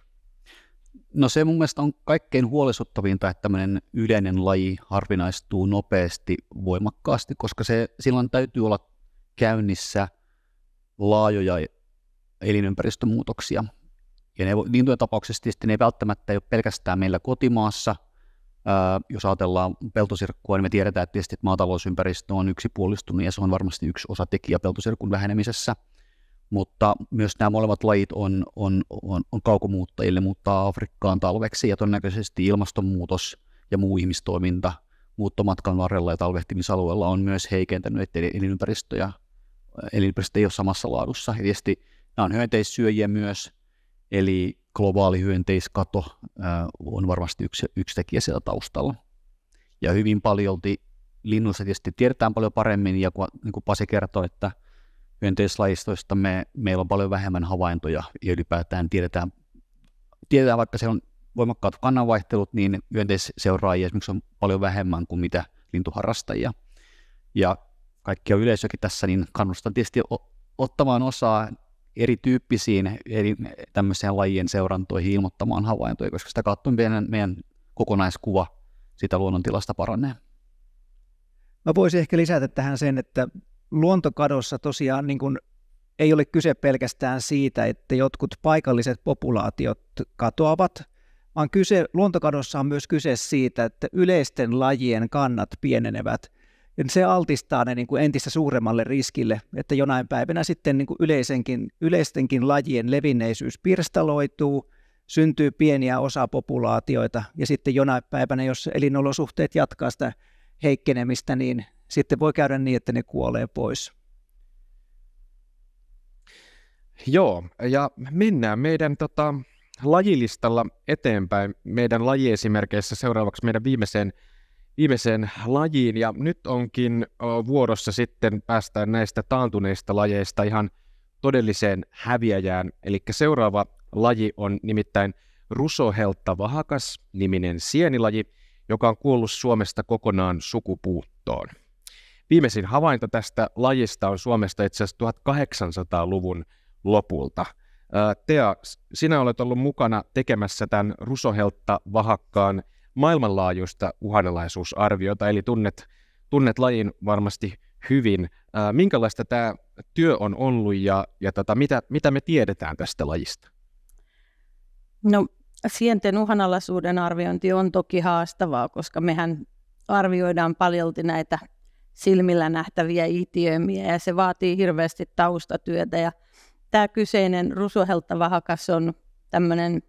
No se mun mielestä on kaikkein huolestuttavinta, että tämmöinen yleinen laji harvinaistuu nopeasti, voimakkaasti, koska se silloin täytyy olla käynnissä laajoja elinympäristömuutoksia. Ja ne lintujen niin tapauksessa tietysti ne ei välttämättä ei ole pelkästään meillä kotimaassa – jos ajatellaan peltosirkkua, niin me tiedetään että tietysti, että maatalousympäristö on yksipuolistunut ja se on varmasti yksi osa tekijä peltosirkun vähenemisessä. Mutta myös nämä molemmat lajit on, on, on, on kaukomuuttajille mutta Afrikkaan talveksi ja todennäköisesti ilmastonmuutos ja muu ihmistoiminta muuttomatkan varrella ja talvehtimisalueella on myös heikentänyt elinympäristöjä. Elinympäristö ei ole samassa laadussa. Ja tietysti nämä on hyönteissyöjiä myös, eli globaali hyönteiskato on varmasti yksi, yksi tekijä siellä taustalla. Ja hyvin paljon linnuista tietysti tiedetään paljon paremmin, ja kun, niin kuin Pasi kertoi, että hyönteislajistoista me, meillä on paljon vähemmän havaintoja, ja ylipäätään tiedetään, tiedetään vaikka se on voimakkaat kannanvaihtelut, niin hyönteisseuraajia esimerkiksi on paljon vähemmän kuin mitä lintuharrastajia. Ja kaikkia yleisökin tässä, niin kannustan tietysti ottamaan osaa erityyppisiin eri tämmöiseen lajien seurantoihin ilmoittamaan havaintoja, koska sitä kautta meidän, meidän kokonaiskuva sitä luonnontilasta paranee. Mä voisin ehkä lisätä tähän sen, että luontokadossa tosiaan niin kuin ei ole kyse pelkästään siitä, että jotkut paikalliset populaatiot katoavat, vaan kyse, luontokadossa on myös kyse siitä, että yleisten lajien kannat pienenevät – se altistaa ne niin kuin entistä suuremmalle riskille, että jonain päivänä sitten niin kuin yleisenkin, yleistenkin lajien levinneisyys pirstaloituu, syntyy pieniä osapopulaatioita ja sitten jonain päivänä, jos elinolosuhteet jatkaa sitä heikkenemistä, niin sitten voi käydä niin, että ne kuolee pois. Joo, ja mennään meidän tota, lajilistalla eteenpäin meidän lajiesimerkeissä seuraavaksi meidän viimeiseen viimeiseen lajiin ja nyt onkin vuorossa sitten päästään näistä taantuneista lajeista ihan todelliseen häviäjään. Eli seuraava laji on nimittäin rusoheltta vahakas niminen sienilaji, joka on kuollut Suomesta kokonaan sukupuuttoon. Viimeisin havainto tästä lajista on Suomesta itse asiassa 1800-luvun lopulta. Tea, sinä olet ollut mukana tekemässä tämän rusoheltta vahakkaan – maailmanlaajuista uhanalaisuusarviota, eli tunnet, tunnet lajin varmasti hyvin. minkälaista tämä työ on ollut ja, ja tota, mitä, mitä me tiedetään tästä lajista? No sienten uhanalaisuuden arviointi on toki haastavaa, koska mehän arvioidaan paljolti näitä silmillä nähtäviä itiömiä ja se vaatii hirveästi taustatyötä. Ja tämä kyseinen rusuheltava hakas on tämmöinen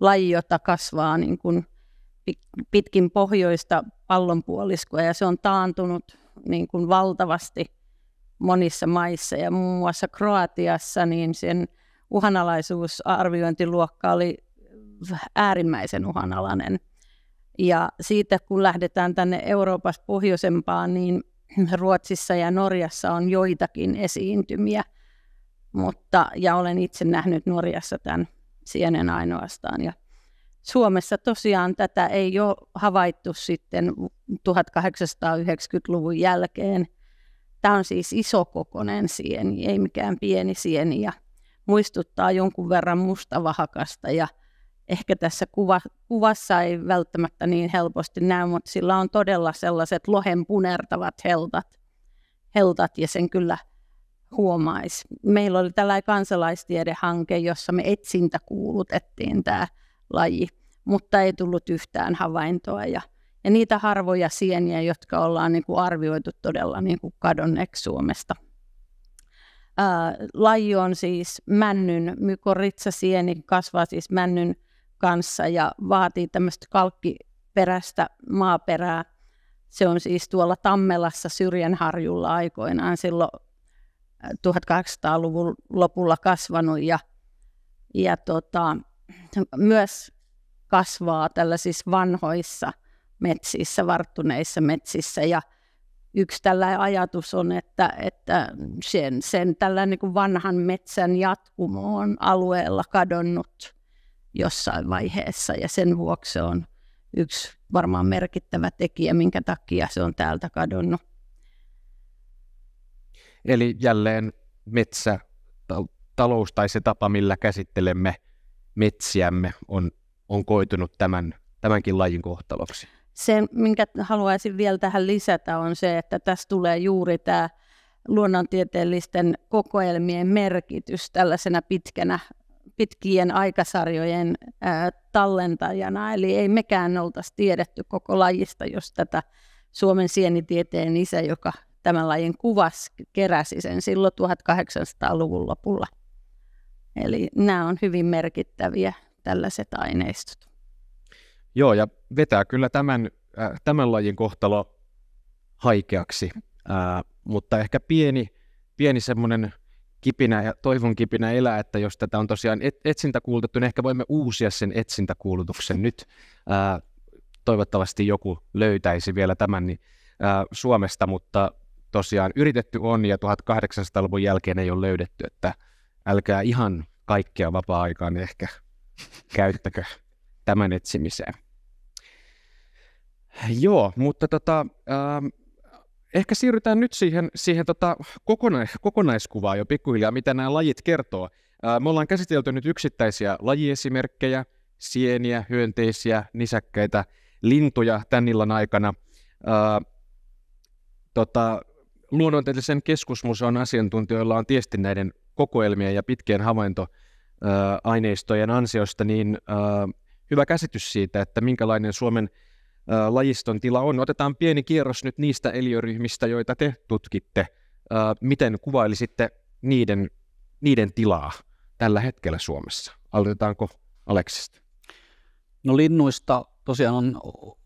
laji, jota kasvaa niin kuin pitkin pohjoista pallonpuoliskoa ja se on taantunut niin kuin valtavasti monissa maissa ja muun muassa Kroatiassa niin sen uhanalaisuusarviointiluokka oli äärimmäisen uhanalainen. Ja siitä kun lähdetään tänne Euroopassa pohjoisempaan, niin Ruotsissa ja Norjassa on joitakin esiintymiä, mutta, ja olen itse nähnyt Norjassa tämän sienen ainoastaan. Ja Suomessa tosiaan tätä ei ole havaittu sitten 1890-luvun jälkeen. Tämä on siis isokokonen sieni, ei mikään pieni sieni ja muistuttaa jonkun verran mustavahakasta ja ehkä tässä kuva, kuvassa ei välttämättä niin helposti näy, mutta sillä on todella sellaiset lohen punertavat heltat, heltat ja sen kyllä – huomaisi. Meillä oli tällainen kansalaistiedehanke, jossa me etsintä kuulutettiin tämä laji, mutta ei tullut yhtään havaintoa ja ja niitä harvoja sieniä, jotka ollaan niin kuin arvioitu todella niin kuin kadonneeksi Suomesta. Ää, laji on siis männyn, mykoritsasieni kasvaa siis männyn kanssa ja vaatii tämmöistä kalkkiperäistä maaperää. Se on siis tuolla Tammelassa Syrjänharjulla aikoinaan silloin 1800-luvun lopulla kasvanut ja, ja tota, myös kasvaa tällaisissa vanhoissa metsissä, varttuneissa metsissä ja yksi tällainen ajatus on, että, että sen, sen tällainen niin kuin vanhan metsän jatkumo on alueella kadonnut jossain vaiheessa ja sen vuoksi se on yksi varmaan merkittävä tekijä, minkä takia se on täältä kadonnut. Eli jälleen talous tai se tapa, millä käsittelemme metsiämme, on, on koitunut tämän, tämänkin lajin kohtaloksi. Se, minkä haluaisin vielä tähän lisätä, on se, että tässä tulee juuri tämä luonnontieteellisten kokoelmien merkitys tällaisena pitkänä, pitkien aikasarjojen ää, tallentajana. Eli ei mekään oltaisi tiedetty koko lajista, jos tätä Suomen sienitieteen isä, joka tämän lajin kuvas keräsi sen silloin 1800-luvun lopulla. Eli nämä on hyvin merkittäviä tällaiset aineistot. Joo, ja vetää kyllä tämän, äh, tämän lajin kohtalo haikeaksi, äh, mutta ehkä pieni, pieni semmoinen kipinä ja toivon kipinä elää, että jos tätä on tosiaan et, etsintäkuulutettu, niin ehkä voimme uusia sen etsintäkuulutuksen nyt. Äh, toivottavasti joku löytäisi vielä tämän niin, äh, Suomesta, mutta tosiaan yritetty on ja 1800-luvun jälkeen ei ole löydetty, että älkää ihan kaikkea vapaa-aikaan ehkä käyttäkö tämän etsimiseen. Joo, mutta tota, äh, ehkä siirrytään nyt siihen, siihen tota kokona- kokonaiskuvaan jo pikkuhiljaa, mitä nämä lajit kertoo. Äh, me ollaan käsitelty nyt yksittäisiä lajiesimerkkejä, sieniä, hyönteisiä, nisäkkäitä, lintuja tämän illan aikana. Äh, tota, Luonnontieteellisen keskusmuseon asiantuntijoilla on tietysti näiden kokoelmien ja pitkien havaintoaineistojen ansiosta niin hyvä käsitys siitä, että minkälainen Suomen lajiston tila on. Otetaan pieni kierros nyt niistä eliöryhmistä, joita te tutkitte. Miten kuvailisitte niiden, niiden tilaa tällä hetkellä Suomessa? Aloitetaanko Aleksista? No linnuista tosiaan on,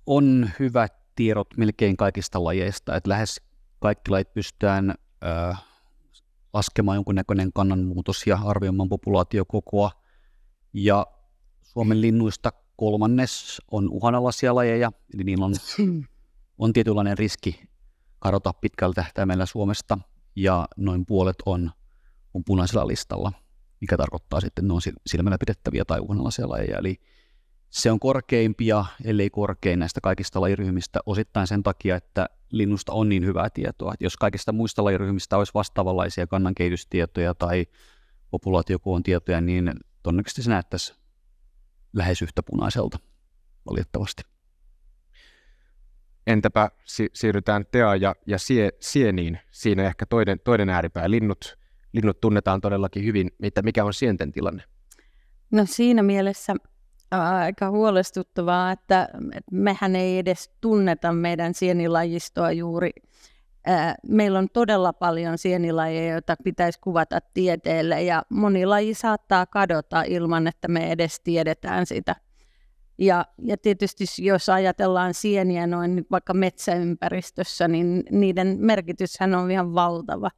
on hyvät tiedot melkein kaikista lajeista, että lähes kaikki lait pystytään ö, laskemaan jonkunnäköinen kannanmuutos ja arvioimaan populaatiokokoa. Ja Suomen linnuista kolmannes on uhanalaisia lajeja, eli niillä on, on tietynlainen riski kadota pitkällä tähtäimellä Suomesta, ja noin puolet on, on punaisella listalla, mikä tarkoittaa sitten, että ne on silmällä pidettäviä tai uhanalaisia lajeja. Eli se on korkeimpia, ellei korkein näistä kaikista lajiryhmistä osittain sen takia, että linnusta on niin hyvää tietoa. Jos kaikista muista lajiryhmistä olisi vastaavanlaisia kannan kehitystietoja tai populaatiokuvan tietoja, niin todennäköisesti se näyttäisi lähes yhtä punaiselta, valitettavasti. Entäpä si- siirrytään tea ja, ja sie- sieniin. Siinä ehkä toinen, toinen ääripää. Linnut, linnut tunnetaan todellakin hyvin. Mitä, mikä on sienten tilanne? No siinä mielessä aika huolestuttavaa, että mehän ei edes tunneta meidän sienilajistoa juuri. Meillä on todella paljon sienilajeja, joita pitäisi kuvata tieteelle ja moni laji saattaa kadota ilman, että me edes tiedetään sitä. Ja, ja tietysti jos ajatellaan sieniä noin vaikka metsäympäristössä, niin niiden merkityshän on ihan valtava.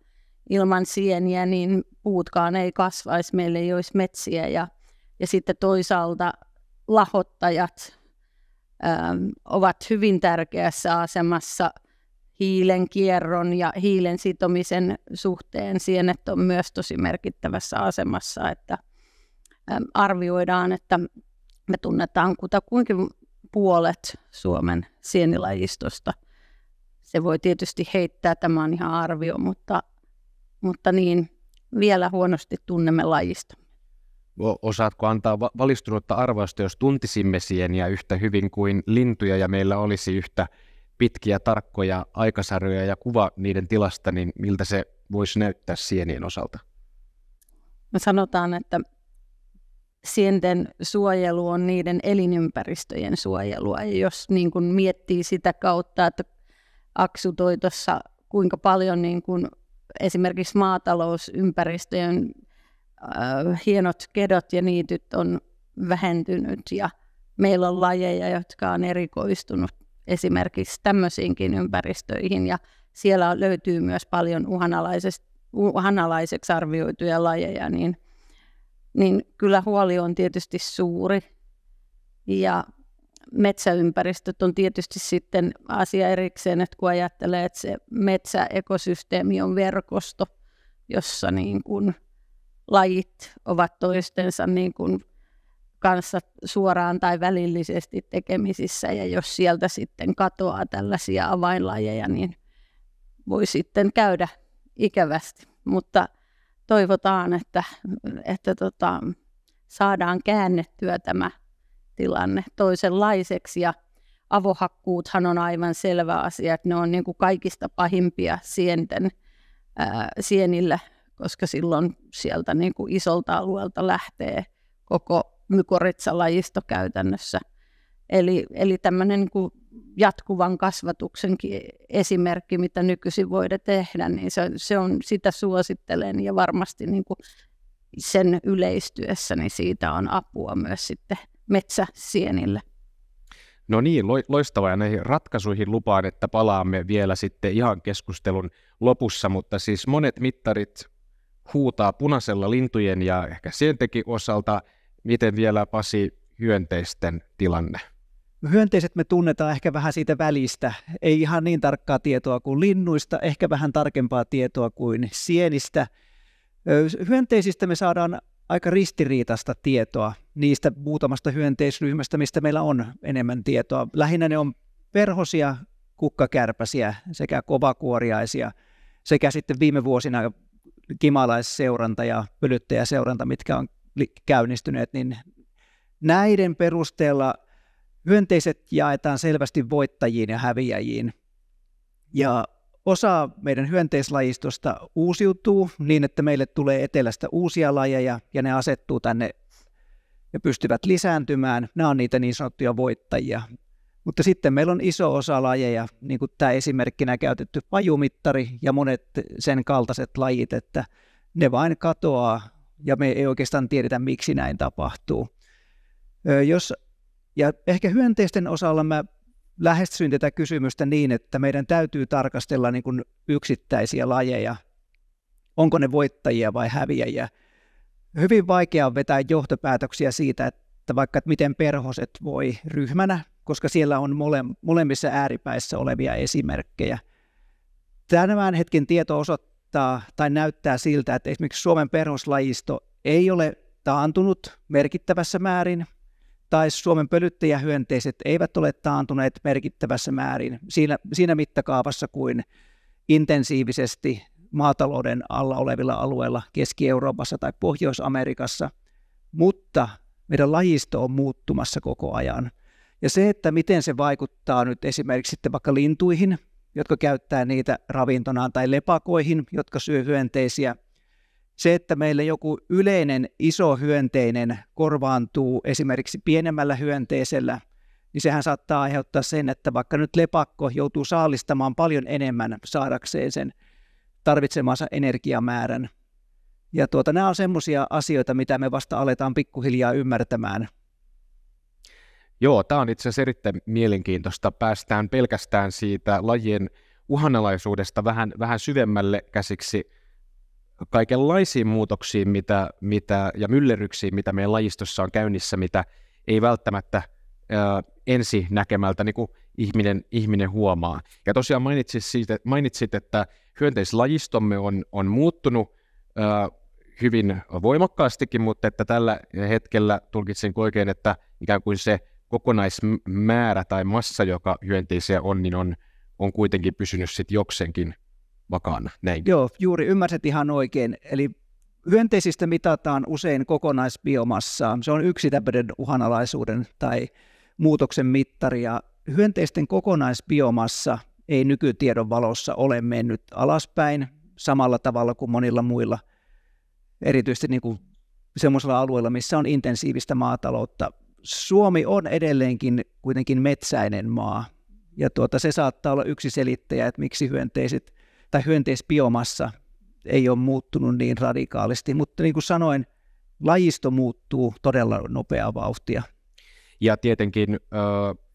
Ilman sieniä niin puutkaan ei kasvaisi, meillä ei olisi metsiä ja, ja sitten toisaalta lahottajat ähm, ovat hyvin tärkeässä asemassa hiilen kierron ja hiilen sitomisen suhteen. Sienet on myös tosi merkittävässä asemassa, että ähm, arvioidaan, että me tunnetaan kutakuinkin puolet Suomen sienilajistosta. Se voi tietysti heittää, tämä on ihan arvio, mutta, mutta niin vielä huonosti tunnemme lajista osaatko antaa valistunutta arvoista, jos tuntisimme sieniä yhtä hyvin kuin lintuja ja meillä olisi yhtä pitkiä, tarkkoja aikasarjoja ja kuva niiden tilasta, niin miltä se voisi näyttää sienien osalta? No sanotaan, että sienten suojelu on niiden elinympäristöjen suojelua. Ja jos niin kun miettii sitä kautta, että aksu aksutoitossa kuinka paljon niin kun esimerkiksi maatalousympäristöjen äh, hienot kedot ja niityt on vähentynyt ja meillä on lajeja, jotka on erikoistunut esimerkiksi tämmöisiinkin ympäristöihin ja siellä löytyy myös paljon uhanalaiseksi arvioituja lajeja, niin, niin kyllä huoli on tietysti suuri. Ja metsäympäristöt on tietysti sitten asia erikseen, että kun ajattelee, että se metsäekosysteemi on verkosto, jossa niin kuin – lajit ovat toistensa niin kuin kanssa suoraan tai välillisesti tekemisissä ja jos sieltä sitten katoaa tällaisia avainlajeja, niin voi sitten käydä ikävästi, mutta toivotaan, että, että tota, saadaan käännettyä tämä tilanne toisenlaiseksi ja avohakkuuthan on aivan selvä asia, että ne on niin kuin kaikista pahimpia sienten, ää, sienillä koska silloin sieltä niin kuin isolta alueelta lähtee koko mykoritsalajisto käytännössä. Eli, eli tämmöinen niin kuin jatkuvan kasvatuksenkin esimerkki, mitä nykyisin voidaan tehdä, niin se, se on, sitä suosittelen ja varmasti niin kuin sen yleistyessä, niin siitä on apua myös sitten metsäsienille. No niin, loistavaa. Ja näihin ratkaisuihin lupaan, että palaamme vielä sitten ihan keskustelun lopussa, mutta siis monet mittarit huutaa punaisella lintujen ja ehkä sientekin osalta. Miten vielä Pasi hyönteisten tilanne? Hyönteiset me tunnetaan ehkä vähän siitä välistä. Ei ihan niin tarkkaa tietoa kuin linnuista, ehkä vähän tarkempaa tietoa kuin sienistä. Hyönteisistä me saadaan aika ristiriitaista tietoa niistä muutamasta hyönteisryhmästä, mistä meillä on enemmän tietoa. Lähinnä ne on perhosia, kukkakärpäsiä sekä kovakuoriaisia sekä sitten viime vuosina kimalaisseuranta ja pölyttäjäseuranta, mitkä on käynnistyneet, niin näiden perusteella hyönteiset jaetaan selvästi voittajiin ja häviäjiin. Ja osa meidän hyönteislajistosta uusiutuu niin, että meille tulee etelästä uusia lajeja ja ne asettuu tänne ja pystyvät lisääntymään. Nämä on niitä niin sanottuja voittajia. Mutta sitten meillä on iso osa lajeja, niin kuin tämä esimerkkinä käytetty pajumittari ja monet sen kaltaiset lajit, että ne vain katoaa ja me ei oikeastaan tiedetä, miksi näin tapahtuu. Jos, ja ehkä hyönteisten osalla mä lähestyin tätä kysymystä niin, että meidän täytyy tarkastella niin kuin yksittäisiä lajeja, onko ne voittajia vai häviäjiä. Hyvin vaikea on vetää johtopäätöksiä siitä, että vaikka että miten perhoset voi ryhmänä koska siellä on mole, molemmissa ääripäissä olevia esimerkkejä. Tämän hetken tieto osoittaa tai näyttää siltä, että esimerkiksi Suomen perhoslajisto ei ole taantunut merkittävässä määrin, tai Suomen pölyttäjähyönteiset eivät ole taantuneet merkittävässä määrin siinä, siinä mittakaavassa kuin intensiivisesti maatalouden alla olevilla alueilla Keski-Euroopassa tai Pohjois-Amerikassa, mutta meidän lajisto on muuttumassa koko ajan. Ja se, että miten se vaikuttaa nyt esimerkiksi sitten vaikka lintuihin, jotka käyttää niitä ravintonaan, tai lepakoihin, jotka syö hyönteisiä. Se, että meillä joku yleinen iso hyönteinen korvaantuu esimerkiksi pienemmällä hyönteisellä, niin sehän saattaa aiheuttaa sen, että vaikka nyt lepakko joutuu saalistamaan paljon enemmän saadakseen sen tarvitsemansa energiamäärän. Ja tuota, nämä on semmoisia asioita, mitä me vasta aletaan pikkuhiljaa ymmärtämään – Joo, tämä on itse asiassa erittäin mielenkiintoista. Päästään pelkästään siitä lajien uhanalaisuudesta vähän, vähän syvemmälle käsiksi kaikenlaisiin muutoksiin mitä, mitä, ja myllerryksiin, mitä meidän lajistossa on käynnissä, mitä ei välttämättä ää, ensi näkemältä niin kuin ihminen, ihminen huomaa. Ja tosiaan mainitsit, siitä, mainitsit että hyönteislajistomme on, on muuttunut ää, hyvin voimakkaastikin, mutta että tällä hetkellä tulkitsin oikein, että ikään kuin se kokonaismäärä tai massa, joka hyönteisiä on, niin on, on kuitenkin pysynyt sitten jokseenkin vakaana. Näin. Joo, juuri ymmärsit ihan oikein. Eli hyönteisistä mitataan usein kokonaisbiomassaa. Se on yksi tämmöinen uhanalaisuuden tai muutoksen mittari. Ja hyönteisten kokonaisbiomassa ei nykytiedon valossa ole mennyt alaspäin samalla tavalla kuin monilla muilla, erityisesti niin kuin semmoisella alueella, missä on intensiivistä maataloutta Suomi on edelleenkin kuitenkin metsäinen maa, ja tuota, se saattaa olla yksi selittäjä, että miksi hyönteiset tai hyönteisbiomassa ei ole muuttunut niin radikaalisti, mutta niin kuin sanoin, lajisto muuttuu todella nopeaa vauhtia. Ja tietenkin ö,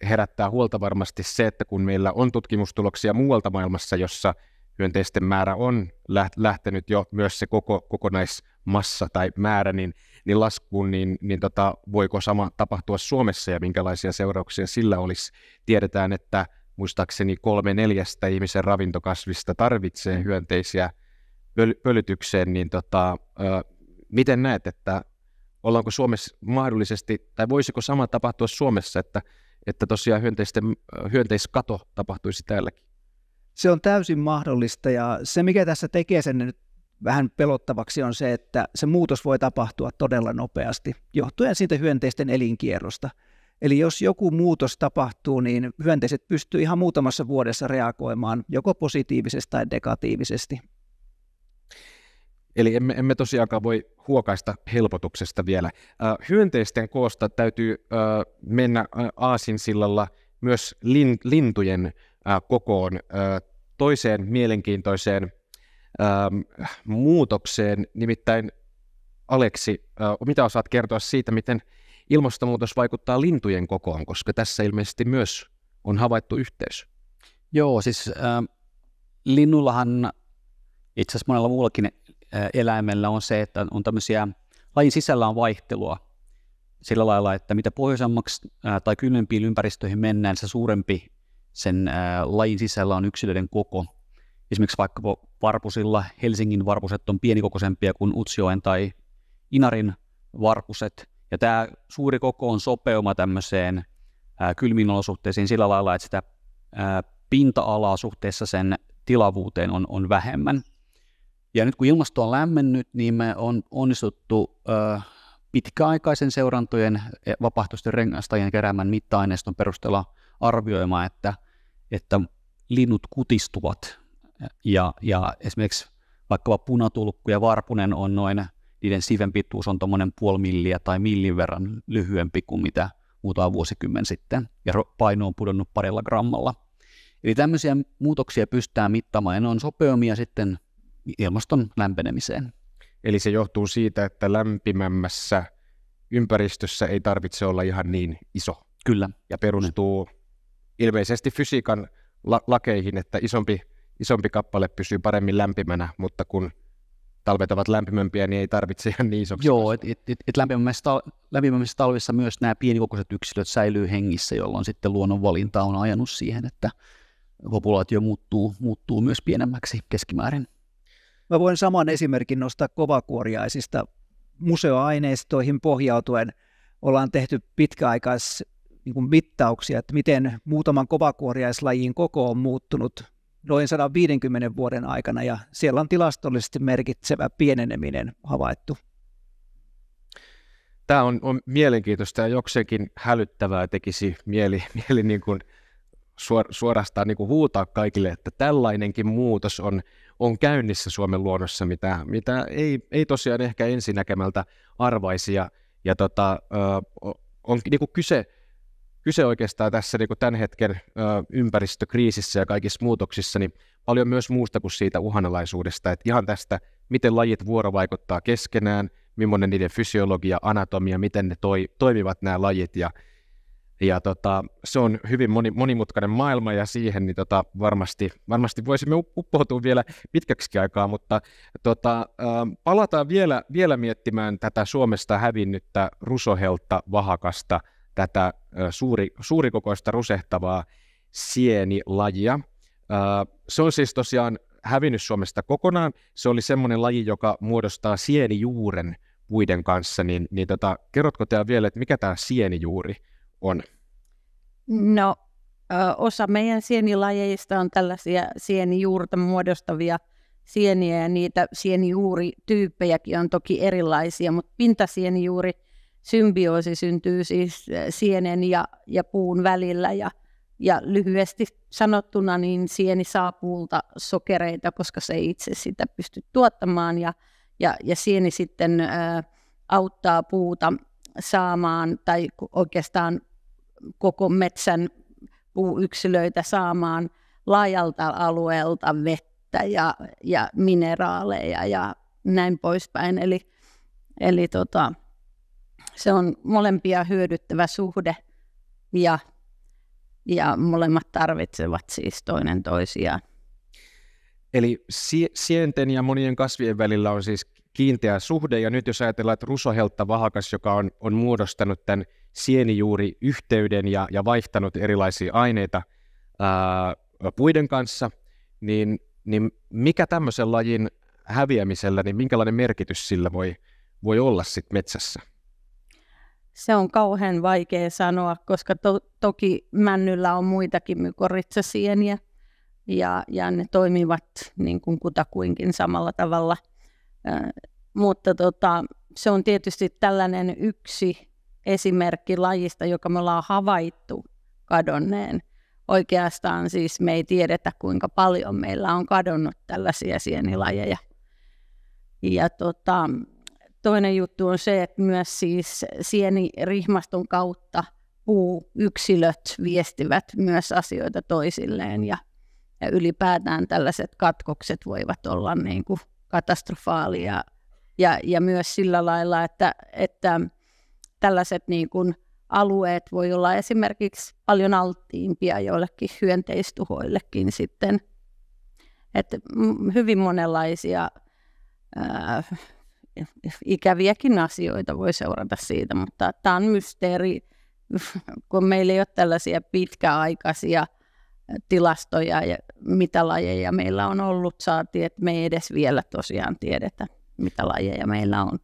herättää huolta varmasti se, että kun meillä on tutkimustuloksia muualta maailmassa, jossa hyönteisten määrä on lähtenyt jo myös se koko kokonaismassa tai määrä, niin niin laskuun, niin, niin tota, voiko sama tapahtua Suomessa ja minkälaisia seurauksia sillä olisi. Tiedetään, että muistaakseni kolme neljästä ihmisen ravintokasvista tarvitsee hyönteisiä pöl- pölytykseen, niin tota, ö, miten näet, että ollaanko Suomessa mahdollisesti, tai voisiko sama tapahtua Suomessa, että, että tosiaan hyönteisten, hyönteiskato tapahtuisi täälläkin? Se on täysin mahdollista ja se mikä tässä tekee sen nyt vähän pelottavaksi on se, että se muutos voi tapahtua todella nopeasti, johtuen siitä hyönteisten elinkierrosta. Eli jos joku muutos tapahtuu, niin hyönteiset pystyy ihan muutamassa vuodessa reagoimaan joko positiivisesti tai negatiivisesti. Eli emme, emme tosiaankaan voi huokaista helpotuksesta vielä. Äh, hyönteisten koosta täytyy äh, mennä äh, aasinsillalla myös lin, lintujen äh, kokoon äh, toiseen mielenkiintoiseen ähm, muutokseen. Nimittäin Aleksi, äh, mitä osaat kertoa siitä, miten ilmastonmuutos vaikuttaa lintujen kokoon, koska tässä ilmeisesti myös on havaittu yhteys? Joo, siis äh, linnullahan itse asiassa monella muullakin äh, eläimellä on se, että on tämmöisiä, lajin sisällä on vaihtelua sillä lailla, että mitä pohjoisemmaksi äh, tai kylmempiin ympäristöihin mennään, se suurempi sen äh, lajin sisällä on yksilöiden koko. Esimerkiksi vaikka varpusilla. Helsingin varpuset on pienikokoisempia kuin Utsjoen tai Inarin varpuset. Ja tämä suuri koko on sopeuma tämmöiseen ää, kylmiin olosuhteisiin sillä lailla, että sitä ää, pinta-alaa suhteessa sen tilavuuteen on, on vähemmän. Ja nyt kun ilmasto on lämmennyt, niin me on onnistuttu ää, pitkäaikaisen seurantojen e, vapaaehtoisten rengastajien keräämän mitta-aineiston perusteella arvioimaan, että, että linnut kutistuvat ja, ja esimerkiksi vaikkapa punatulkku ja varpunen on noin, niiden siven pituus on tuommoinen puoli milliä tai millin verran lyhyempi kuin mitä muutama vuosikymmen sitten, ja paino on pudonnut parilla grammalla. Eli tämmöisiä muutoksia pystytään mittaamaan, ja ne on sopeumia sitten ilmaston lämpenemiseen. Eli se johtuu siitä, että lämpimämmässä ympäristössä ei tarvitse olla ihan niin iso. Kyllä. Ja perustuu ne. ilmeisesti fysiikan la- lakeihin, että isompi isompi kappale pysyy paremmin lämpimänä, mutta kun talvet ovat lämpimämpiä, niin ei tarvitse ihan niin isoksi. Joo, että et, et, et lämpimämmissä, tal- lämpimämmissä talvissa myös nämä pienikokoiset yksilöt säilyy hengissä, jolloin sitten luonnon valinta on ajanut siihen, että populaatio muuttuu, muuttuu myös pienemmäksi keskimäärin. Mä voin saman esimerkin nostaa kovakuoriaisista. Museoaineistoihin pohjautuen ollaan tehty pitkäaikais niin mittauksia, että miten muutaman kovakuoriaislajin koko on muuttunut noin 150 vuoden aikana ja siellä on tilastollisesti merkitsevä pieneneminen havaittu. Tämä on, on mielenkiintoista ja jokseenkin hälyttävää tekisi mieli, mieli niin kuin suor, suorastaan niin kuin huutaa kaikille, että tällainenkin muutos on, on käynnissä Suomen luonnossa, mitä, mitä ei, ei tosiaan ehkä ensinäkemältä arvaisi. Ja, ja tota, on niin kuin kyse kyse oikeastaan tässä niin tämän hetken ö, ympäristökriisissä ja kaikissa muutoksissa, niin paljon myös muusta kuin siitä uhanalaisuudesta, että ihan tästä, miten lajit vuorovaikuttaa keskenään, millainen niiden fysiologia, anatomia, miten ne toi, toimivat nämä lajit ja, ja tota, se on hyvin moni, monimutkainen maailma ja siihen niin tota, varmasti, varmasti voisimme uppoutua vielä pitkäksi aikaa, mutta tota, äh, palataan vielä, vielä miettimään tätä Suomesta hävinnyttä rusohelta, vahakasta – tätä suuri, suurikokoista rusehtavaa sienilajia. Se on siis tosiaan hävinnyt Suomesta kokonaan. Se oli semmoinen laji, joka muodostaa sienijuuren puiden kanssa. Niin, niin tota, kerrotko täällä vielä, että mikä tämä sienijuuri on? No, osa meidän sienilajeista on tällaisia sienijuurta muodostavia sieniä ja niitä sienijuurityyppejäkin on toki erilaisia, mutta pintasienijuuri – symbioosi syntyy siis eh, sienen ja, ja puun välillä ja, ja lyhyesti sanottuna niin sieni saa puulta sokereita, koska se ei itse sitä pysty tuottamaan ja, ja, ja sieni sitten ä, eh, auttaa puuta saamaan tai oikeastaan koko metsän puuyksilöitä saamaan laajalta alueelta vettä ja, ja mineraaleja ja näin poispäin. Eli, eli tota, se on molempia hyödyttävä suhde ja, ja molemmat tarvitsevat siis toinen toisiaan. Eli si- sienten ja monien kasvien välillä on siis kiinteä suhde, ja nyt jos ajatellaan, että rusoheltta vahakas, joka on, on muodostanut tämän sienijuuri yhteyden ja, ja vaihtanut erilaisia aineita ää, puiden kanssa, niin, niin mikä tämmöisen lajin häviämisellä, niin minkälainen merkitys sillä voi, voi olla sitten metsässä? Se on kauhean vaikea sanoa, koska to- toki männyllä on muitakin mykoritsasieniä ja, ja ne toimivat niin kuin kutakuinkin samalla tavalla. Äh, mutta tota, se on tietysti tällainen yksi esimerkki lajista, joka me ollaan havaittu kadonneen. Oikeastaan siis me ei tiedetä, kuinka paljon meillä on kadonnut tällaisia sienilajeja. Ja tota, Toinen juttu on se, että myös siis sienirihmaston kautta puuyksilöt viestivät myös asioita toisilleen ja, ja ylipäätään tällaiset katkokset voivat olla niin kuin katastrofaalia ja, ja myös sillä lailla, että, että tällaiset niin kuin alueet voi olla esimerkiksi paljon alttiimpia joillekin hyönteistuhoillekin sitten. Että hyvin monenlaisia äh, ikäviäkin asioita voi seurata siitä, mutta tämä on mysteeri, kun meillä ei ole tällaisia pitkäaikaisia tilastoja ja mitä lajeja meillä on ollut, saati, että me ei edes vielä tosiaan tiedetä, mitä lajeja meillä on.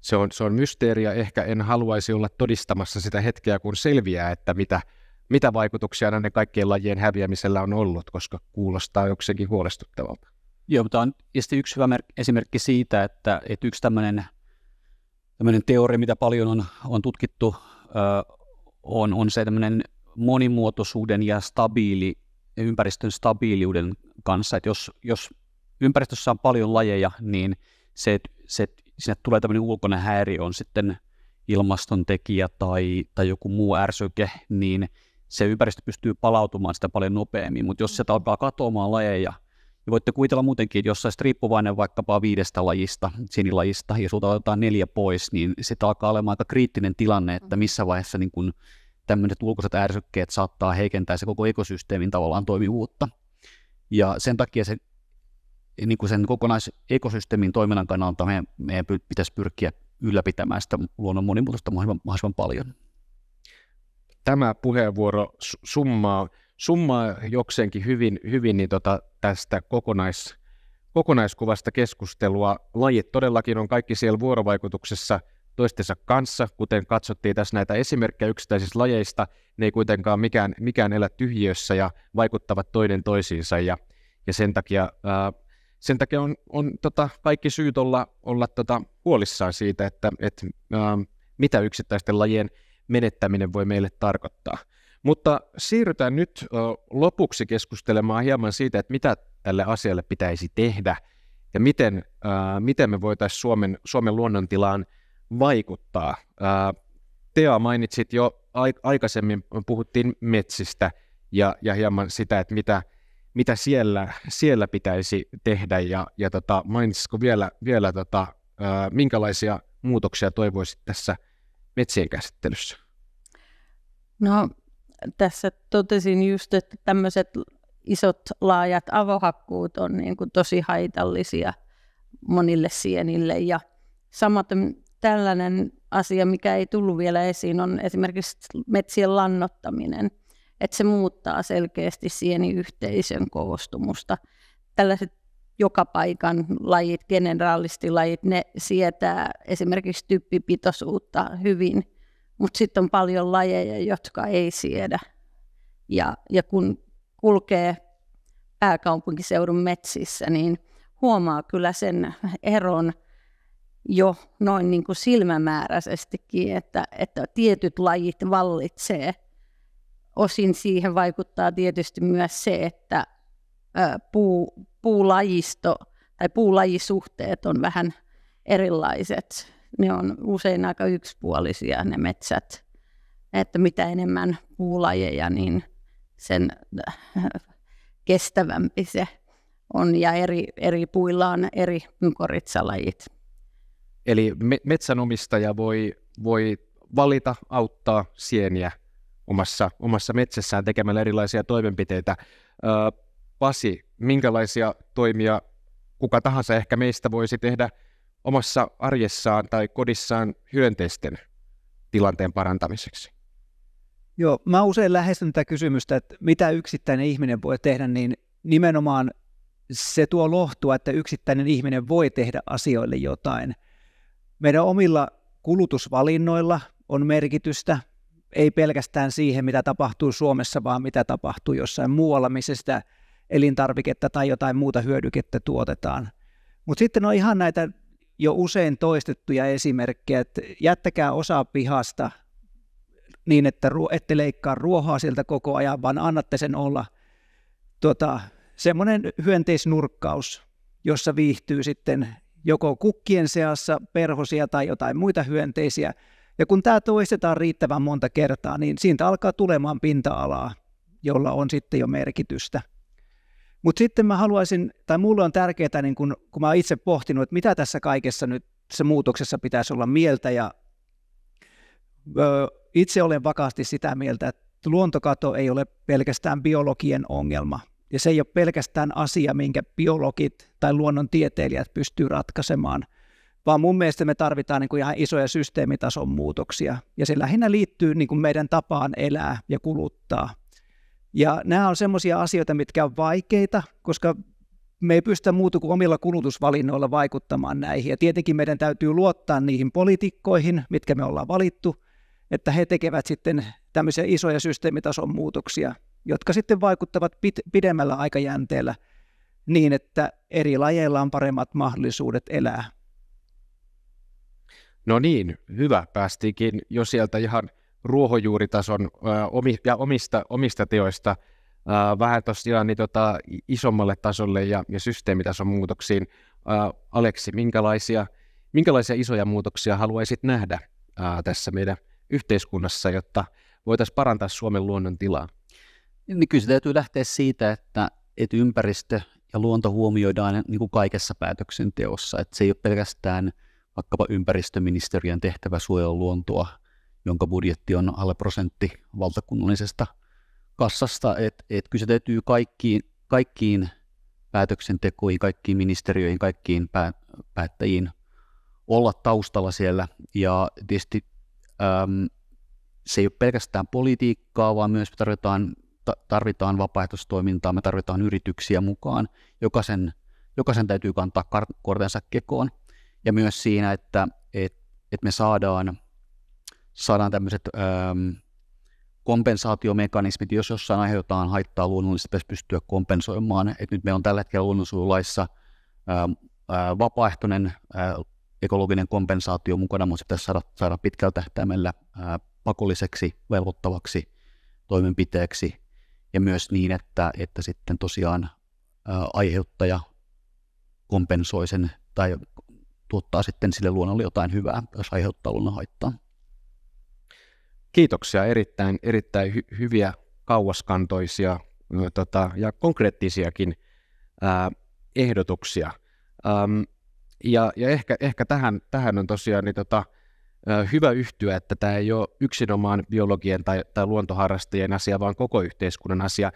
Se on, se on mysteeri ja ehkä en haluaisi olla todistamassa sitä hetkeä, kun selviää, että mitä, mitä vaikutuksia näiden kaikkien lajien häviämisellä on ollut, koska kuulostaa jokseenkin huolestuttavalta. Joo, mutta on yksi hyvä esimerkki siitä, että, että yksi tämmöinen, tämmöinen teoria, mitä paljon on, on tutkittu, ö, on, on se tämmöinen monimuotoisuuden ja stabiili, ympäristön stabiiliuden kanssa. Että jos, jos ympäristössä on paljon lajeja, niin se, se sinne tulee tämmöinen ulkoinen häiriö, on sitten tekijä tai, tai joku muu ärsyke, niin se ympäristö pystyy palautumaan sitä paljon nopeammin. Mutta jos sieltä alkaa katoamaan lajeja, ja niin voitte kuvitella muutenkin, että jos olisit riippuvainen vaikkapa viidestä lajista, sinilajista, ja sulta otetaan neljä pois, niin se alkaa olemaan aika kriittinen tilanne, että mm. missä vaiheessa niin kun tämmöiset ulkoiset ärsykkeet saattaa heikentää se koko ekosysteemin tavallaan toimivuutta. Ja sen takia se, niin kuin sen kokonaisekosysteemin toiminnan kannalta meidän, meidän pitäisi pyrkiä ylläpitämään sitä luonnon monimuotoista mahdollisimman, mahdollisimman paljon. Tämä puheenvuoro summaa summaa jokseenkin hyvin, hyvin niin tota, tästä kokonais, kokonaiskuvasta keskustelua. Lajit todellakin on kaikki siellä vuorovaikutuksessa toistensa kanssa, kuten katsottiin tässä näitä esimerkkejä yksittäisistä lajeista, ne ei kuitenkaan mikään, mikään elä tyhjiössä ja vaikuttavat toinen toisiinsa ja, ja sen takia, ää, sen takia on, on tota, kaikki syyt olla, olla tota, huolissaan siitä, että et, ää, mitä yksittäisten lajien menettäminen voi meille tarkoittaa. Mutta siirrytään nyt lopuksi keskustelemaan hieman siitä, että mitä tälle asialle pitäisi tehdä ja miten, äh, miten me voitaisiin Suomen, Suomen luonnontilaan vaikuttaa. Äh, Tea mainitsit jo aikaisemmin, puhuttiin metsistä ja, ja hieman sitä, että mitä, mitä siellä, siellä pitäisi tehdä ja, ja tota, mainitsitko vielä, vielä tota, äh, minkälaisia muutoksia toivoisit tässä metsien käsittelyssä? No tässä totesin just, että tämmöiset isot laajat avohakkuut on niin kuin tosi haitallisia monille sienille ja samaten tällainen asia, mikä ei tullut vielä esiin, on esimerkiksi metsien lannottaminen, että se muuttaa selkeästi sieniyhteisön koostumusta. Tällaiset joka paikan lajit, generaalistilajit, ne sietää esimerkiksi typpipitoisuutta hyvin – mutta sitten on paljon lajeja, jotka ei siedä. Ja, ja kun kulkee pääkaupunkiseudun metsissä, niin huomaa kyllä sen eron jo noin niin kuin silmämääräisestikin, että, että tietyt lajit vallitsee. Osin siihen vaikuttaa tietysti myös se, että puu, puulajisto tai puulajisuhteet on vähän erilaiset ne on usein aika yksipuolisia ne metsät. Että mitä enemmän puulajeja, niin sen äh, kestävämpi se on ja eri, eri puilla on eri mykoritsalajit. Eli me- metsänomistaja voi, voi valita auttaa sieniä omassa, omassa metsässään tekemällä erilaisia toimenpiteitä. Ö, Pasi, minkälaisia toimia kuka tahansa ehkä meistä voisi tehdä – omassa arjessaan tai kodissaan hyönteisten tilanteen parantamiseksi? Joo, mä usein lähestyn tätä kysymystä, että mitä yksittäinen ihminen voi tehdä, niin nimenomaan se tuo lohtua, että yksittäinen ihminen voi tehdä asioille jotain. Meidän omilla kulutusvalinnoilla on merkitystä, ei pelkästään siihen, mitä tapahtuu Suomessa, vaan mitä tapahtuu jossain muualla, missä sitä elintarviketta tai jotain muuta hyödykettä tuotetaan. Mutta sitten on ihan näitä jo usein toistettuja esimerkkejä, että jättäkää osa pihasta niin, että ruo, ette leikkaa ruohaa sieltä koko ajan, vaan annatte sen olla tota, semmoinen hyönteisnurkkaus, jossa viihtyy sitten joko kukkien seassa perhosia tai jotain muita hyönteisiä. Ja kun tämä toistetaan riittävän monta kertaa, niin siitä alkaa tulemaan pinta-alaa, jolla on sitten jo merkitystä. Mutta sitten mä haluaisin, tai mulle on tärkeää, niin kun, kun mä oon itse pohtinut, että mitä tässä kaikessa nyt se muutoksessa pitäisi olla mieltä, ja ö, itse olen vakaasti sitä mieltä, että luontokato ei ole pelkästään biologien ongelma, ja se ei ole pelkästään asia, minkä biologit tai luonnontieteilijät pystyy ratkaisemaan, vaan mun mielestä me tarvitaan niin kuin ihan isoja systeemitason muutoksia. Ja se lähinnä liittyy niin kuin meidän tapaan elää ja kuluttaa. Ja nämä on semmoisia asioita, mitkä on vaikeita, koska me ei pystytä muuta kuin omilla kulutusvalinnoilla vaikuttamaan näihin. Ja tietenkin meidän täytyy luottaa niihin poliitikkoihin, mitkä me ollaan valittu, että he tekevät sitten tämmöisiä isoja systeemitason muutoksia, jotka sitten vaikuttavat pit- pidemmällä aikajänteellä niin, että eri lajeilla on paremmat mahdollisuudet elää. No niin, hyvä. Päästiinkin jo sieltä ihan ruohonjuuritason ää, omi, ja omista, omista teoista ää, vähän tosiaan niin, tota, isommalle tasolle ja, ja systeemitason muutoksiin. Ää, Aleksi, minkälaisia, minkälaisia isoja muutoksia haluaisit nähdä tässä meidän yhteiskunnassa, jotta voitaisiin parantaa Suomen luonnon tilaa? Niin kyllä se täytyy lähteä siitä, että, että ympäristö ja luonto huomioidaan niin kuin kaikessa päätöksenteossa. Että se ei ole pelkästään vaikkapa ympäristöministeriön tehtävä suojella luontoa – jonka budjetti on alle prosentti valtakunnallisesta kassasta, että et kyllä se täytyy kaikkiin, kaikkiin päätöksentekoihin, kaikkiin ministeriöihin, kaikkiin päättäjiin olla taustalla siellä. Ja tietysti äm, se ei ole pelkästään politiikkaa, vaan myös tarvitaan, ta, tarvitaan vapaaehtoistoimintaa, me tarvitaan yrityksiä mukaan. Jokaisen, jokaisen täytyy kantaa kortensa kekoon. Ja myös siinä, että et, et me saadaan saadaan tämmöiset ähm, kompensaatiomekanismit, jos jossain aiheutetaan haittaa luonnollisesti, pitäisi pystyä kompensoimaan. Et nyt meillä on tällä hetkellä luonnonsuojelulaissa ähm, äh, vapaaehtoinen äh, ekologinen kompensaatio mukana, mutta se pitäisi saada, saada pitkällä tähtäimellä äh, pakolliseksi, velvoittavaksi toimenpiteeksi ja myös niin, että, että sitten tosiaan äh, aiheuttaja kompensoi sen tai tuottaa sitten sille luonnolle jotain hyvää, jos aiheuttaa luonnon haittaa. Kiitoksia, erittäin, erittäin hy- hyviä, kauaskantoisia no, tota, ja konkreettisiakin ää, ehdotuksia. Äm, ja, ja ehkä, ehkä tähän, tähän on tosiaan niin tota, hyvä yhtyä, että tämä ei ole yksinomaan biologien tai, tai luontoharrastajien asia, vaan koko yhteiskunnan asia.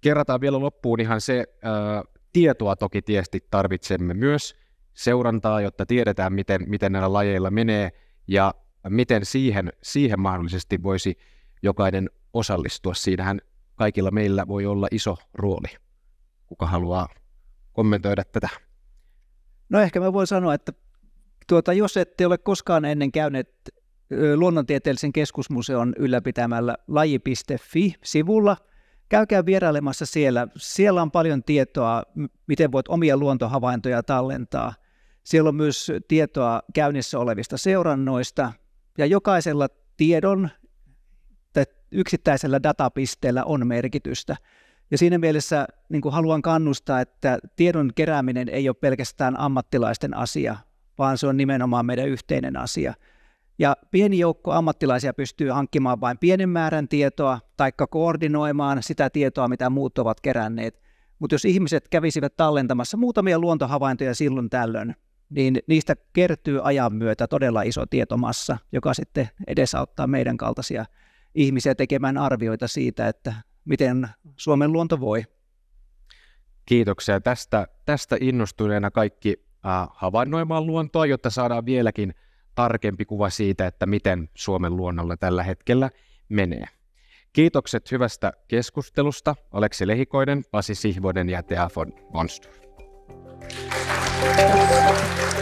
Kerrataan vielä loppuun ihan se, ää, tietoa toki tietysti tarvitsemme myös, seurantaa, jotta tiedetään, miten, miten näillä lajeilla menee, ja miten siihen, siihen mahdollisesti voisi jokainen osallistua. Siinähän kaikilla meillä voi olla iso rooli, kuka haluaa kommentoida tätä. No ehkä mä voin sanoa, että tuota, jos ette ole koskaan ennen käyneet Luonnontieteellisen keskusmuseon ylläpitämällä laji.fi-sivulla, käykää vierailemassa siellä. Siellä on paljon tietoa, miten voit omia luontohavaintoja tallentaa. Siellä on myös tietoa käynnissä olevista seurannoista, ja jokaisella tiedon tai yksittäisellä datapisteellä on merkitystä. Ja siinä mielessä niin kuin haluan kannustaa, että tiedon kerääminen ei ole pelkästään ammattilaisten asia, vaan se on nimenomaan meidän yhteinen asia. Ja pieni joukko ammattilaisia pystyy hankkimaan vain pienen määrän tietoa tai koordinoimaan sitä tietoa, mitä muut ovat keränneet. Mutta jos ihmiset kävisivät tallentamassa muutamia luontohavaintoja silloin tällöin, niin niistä kertyy ajan myötä todella iso tietomassa, joka sitten edesauttaa meidän kaltaisia ihmisiä tekemään arvioita siitä, että miten Suomen luonto voi. Kiitoksia tästä, tästä innostuneena kaikki äh, havainnoimaan luontoa, jotta saadaan vieläkin tarkempi kuva siitä, että miten Suomen luonnolla tällä hetkellä menee. Kiitokset hyvästä keskustelusta Aleksi Lehikoinen, Pasi Sihvonen ja Teafon Monstur. Thank you.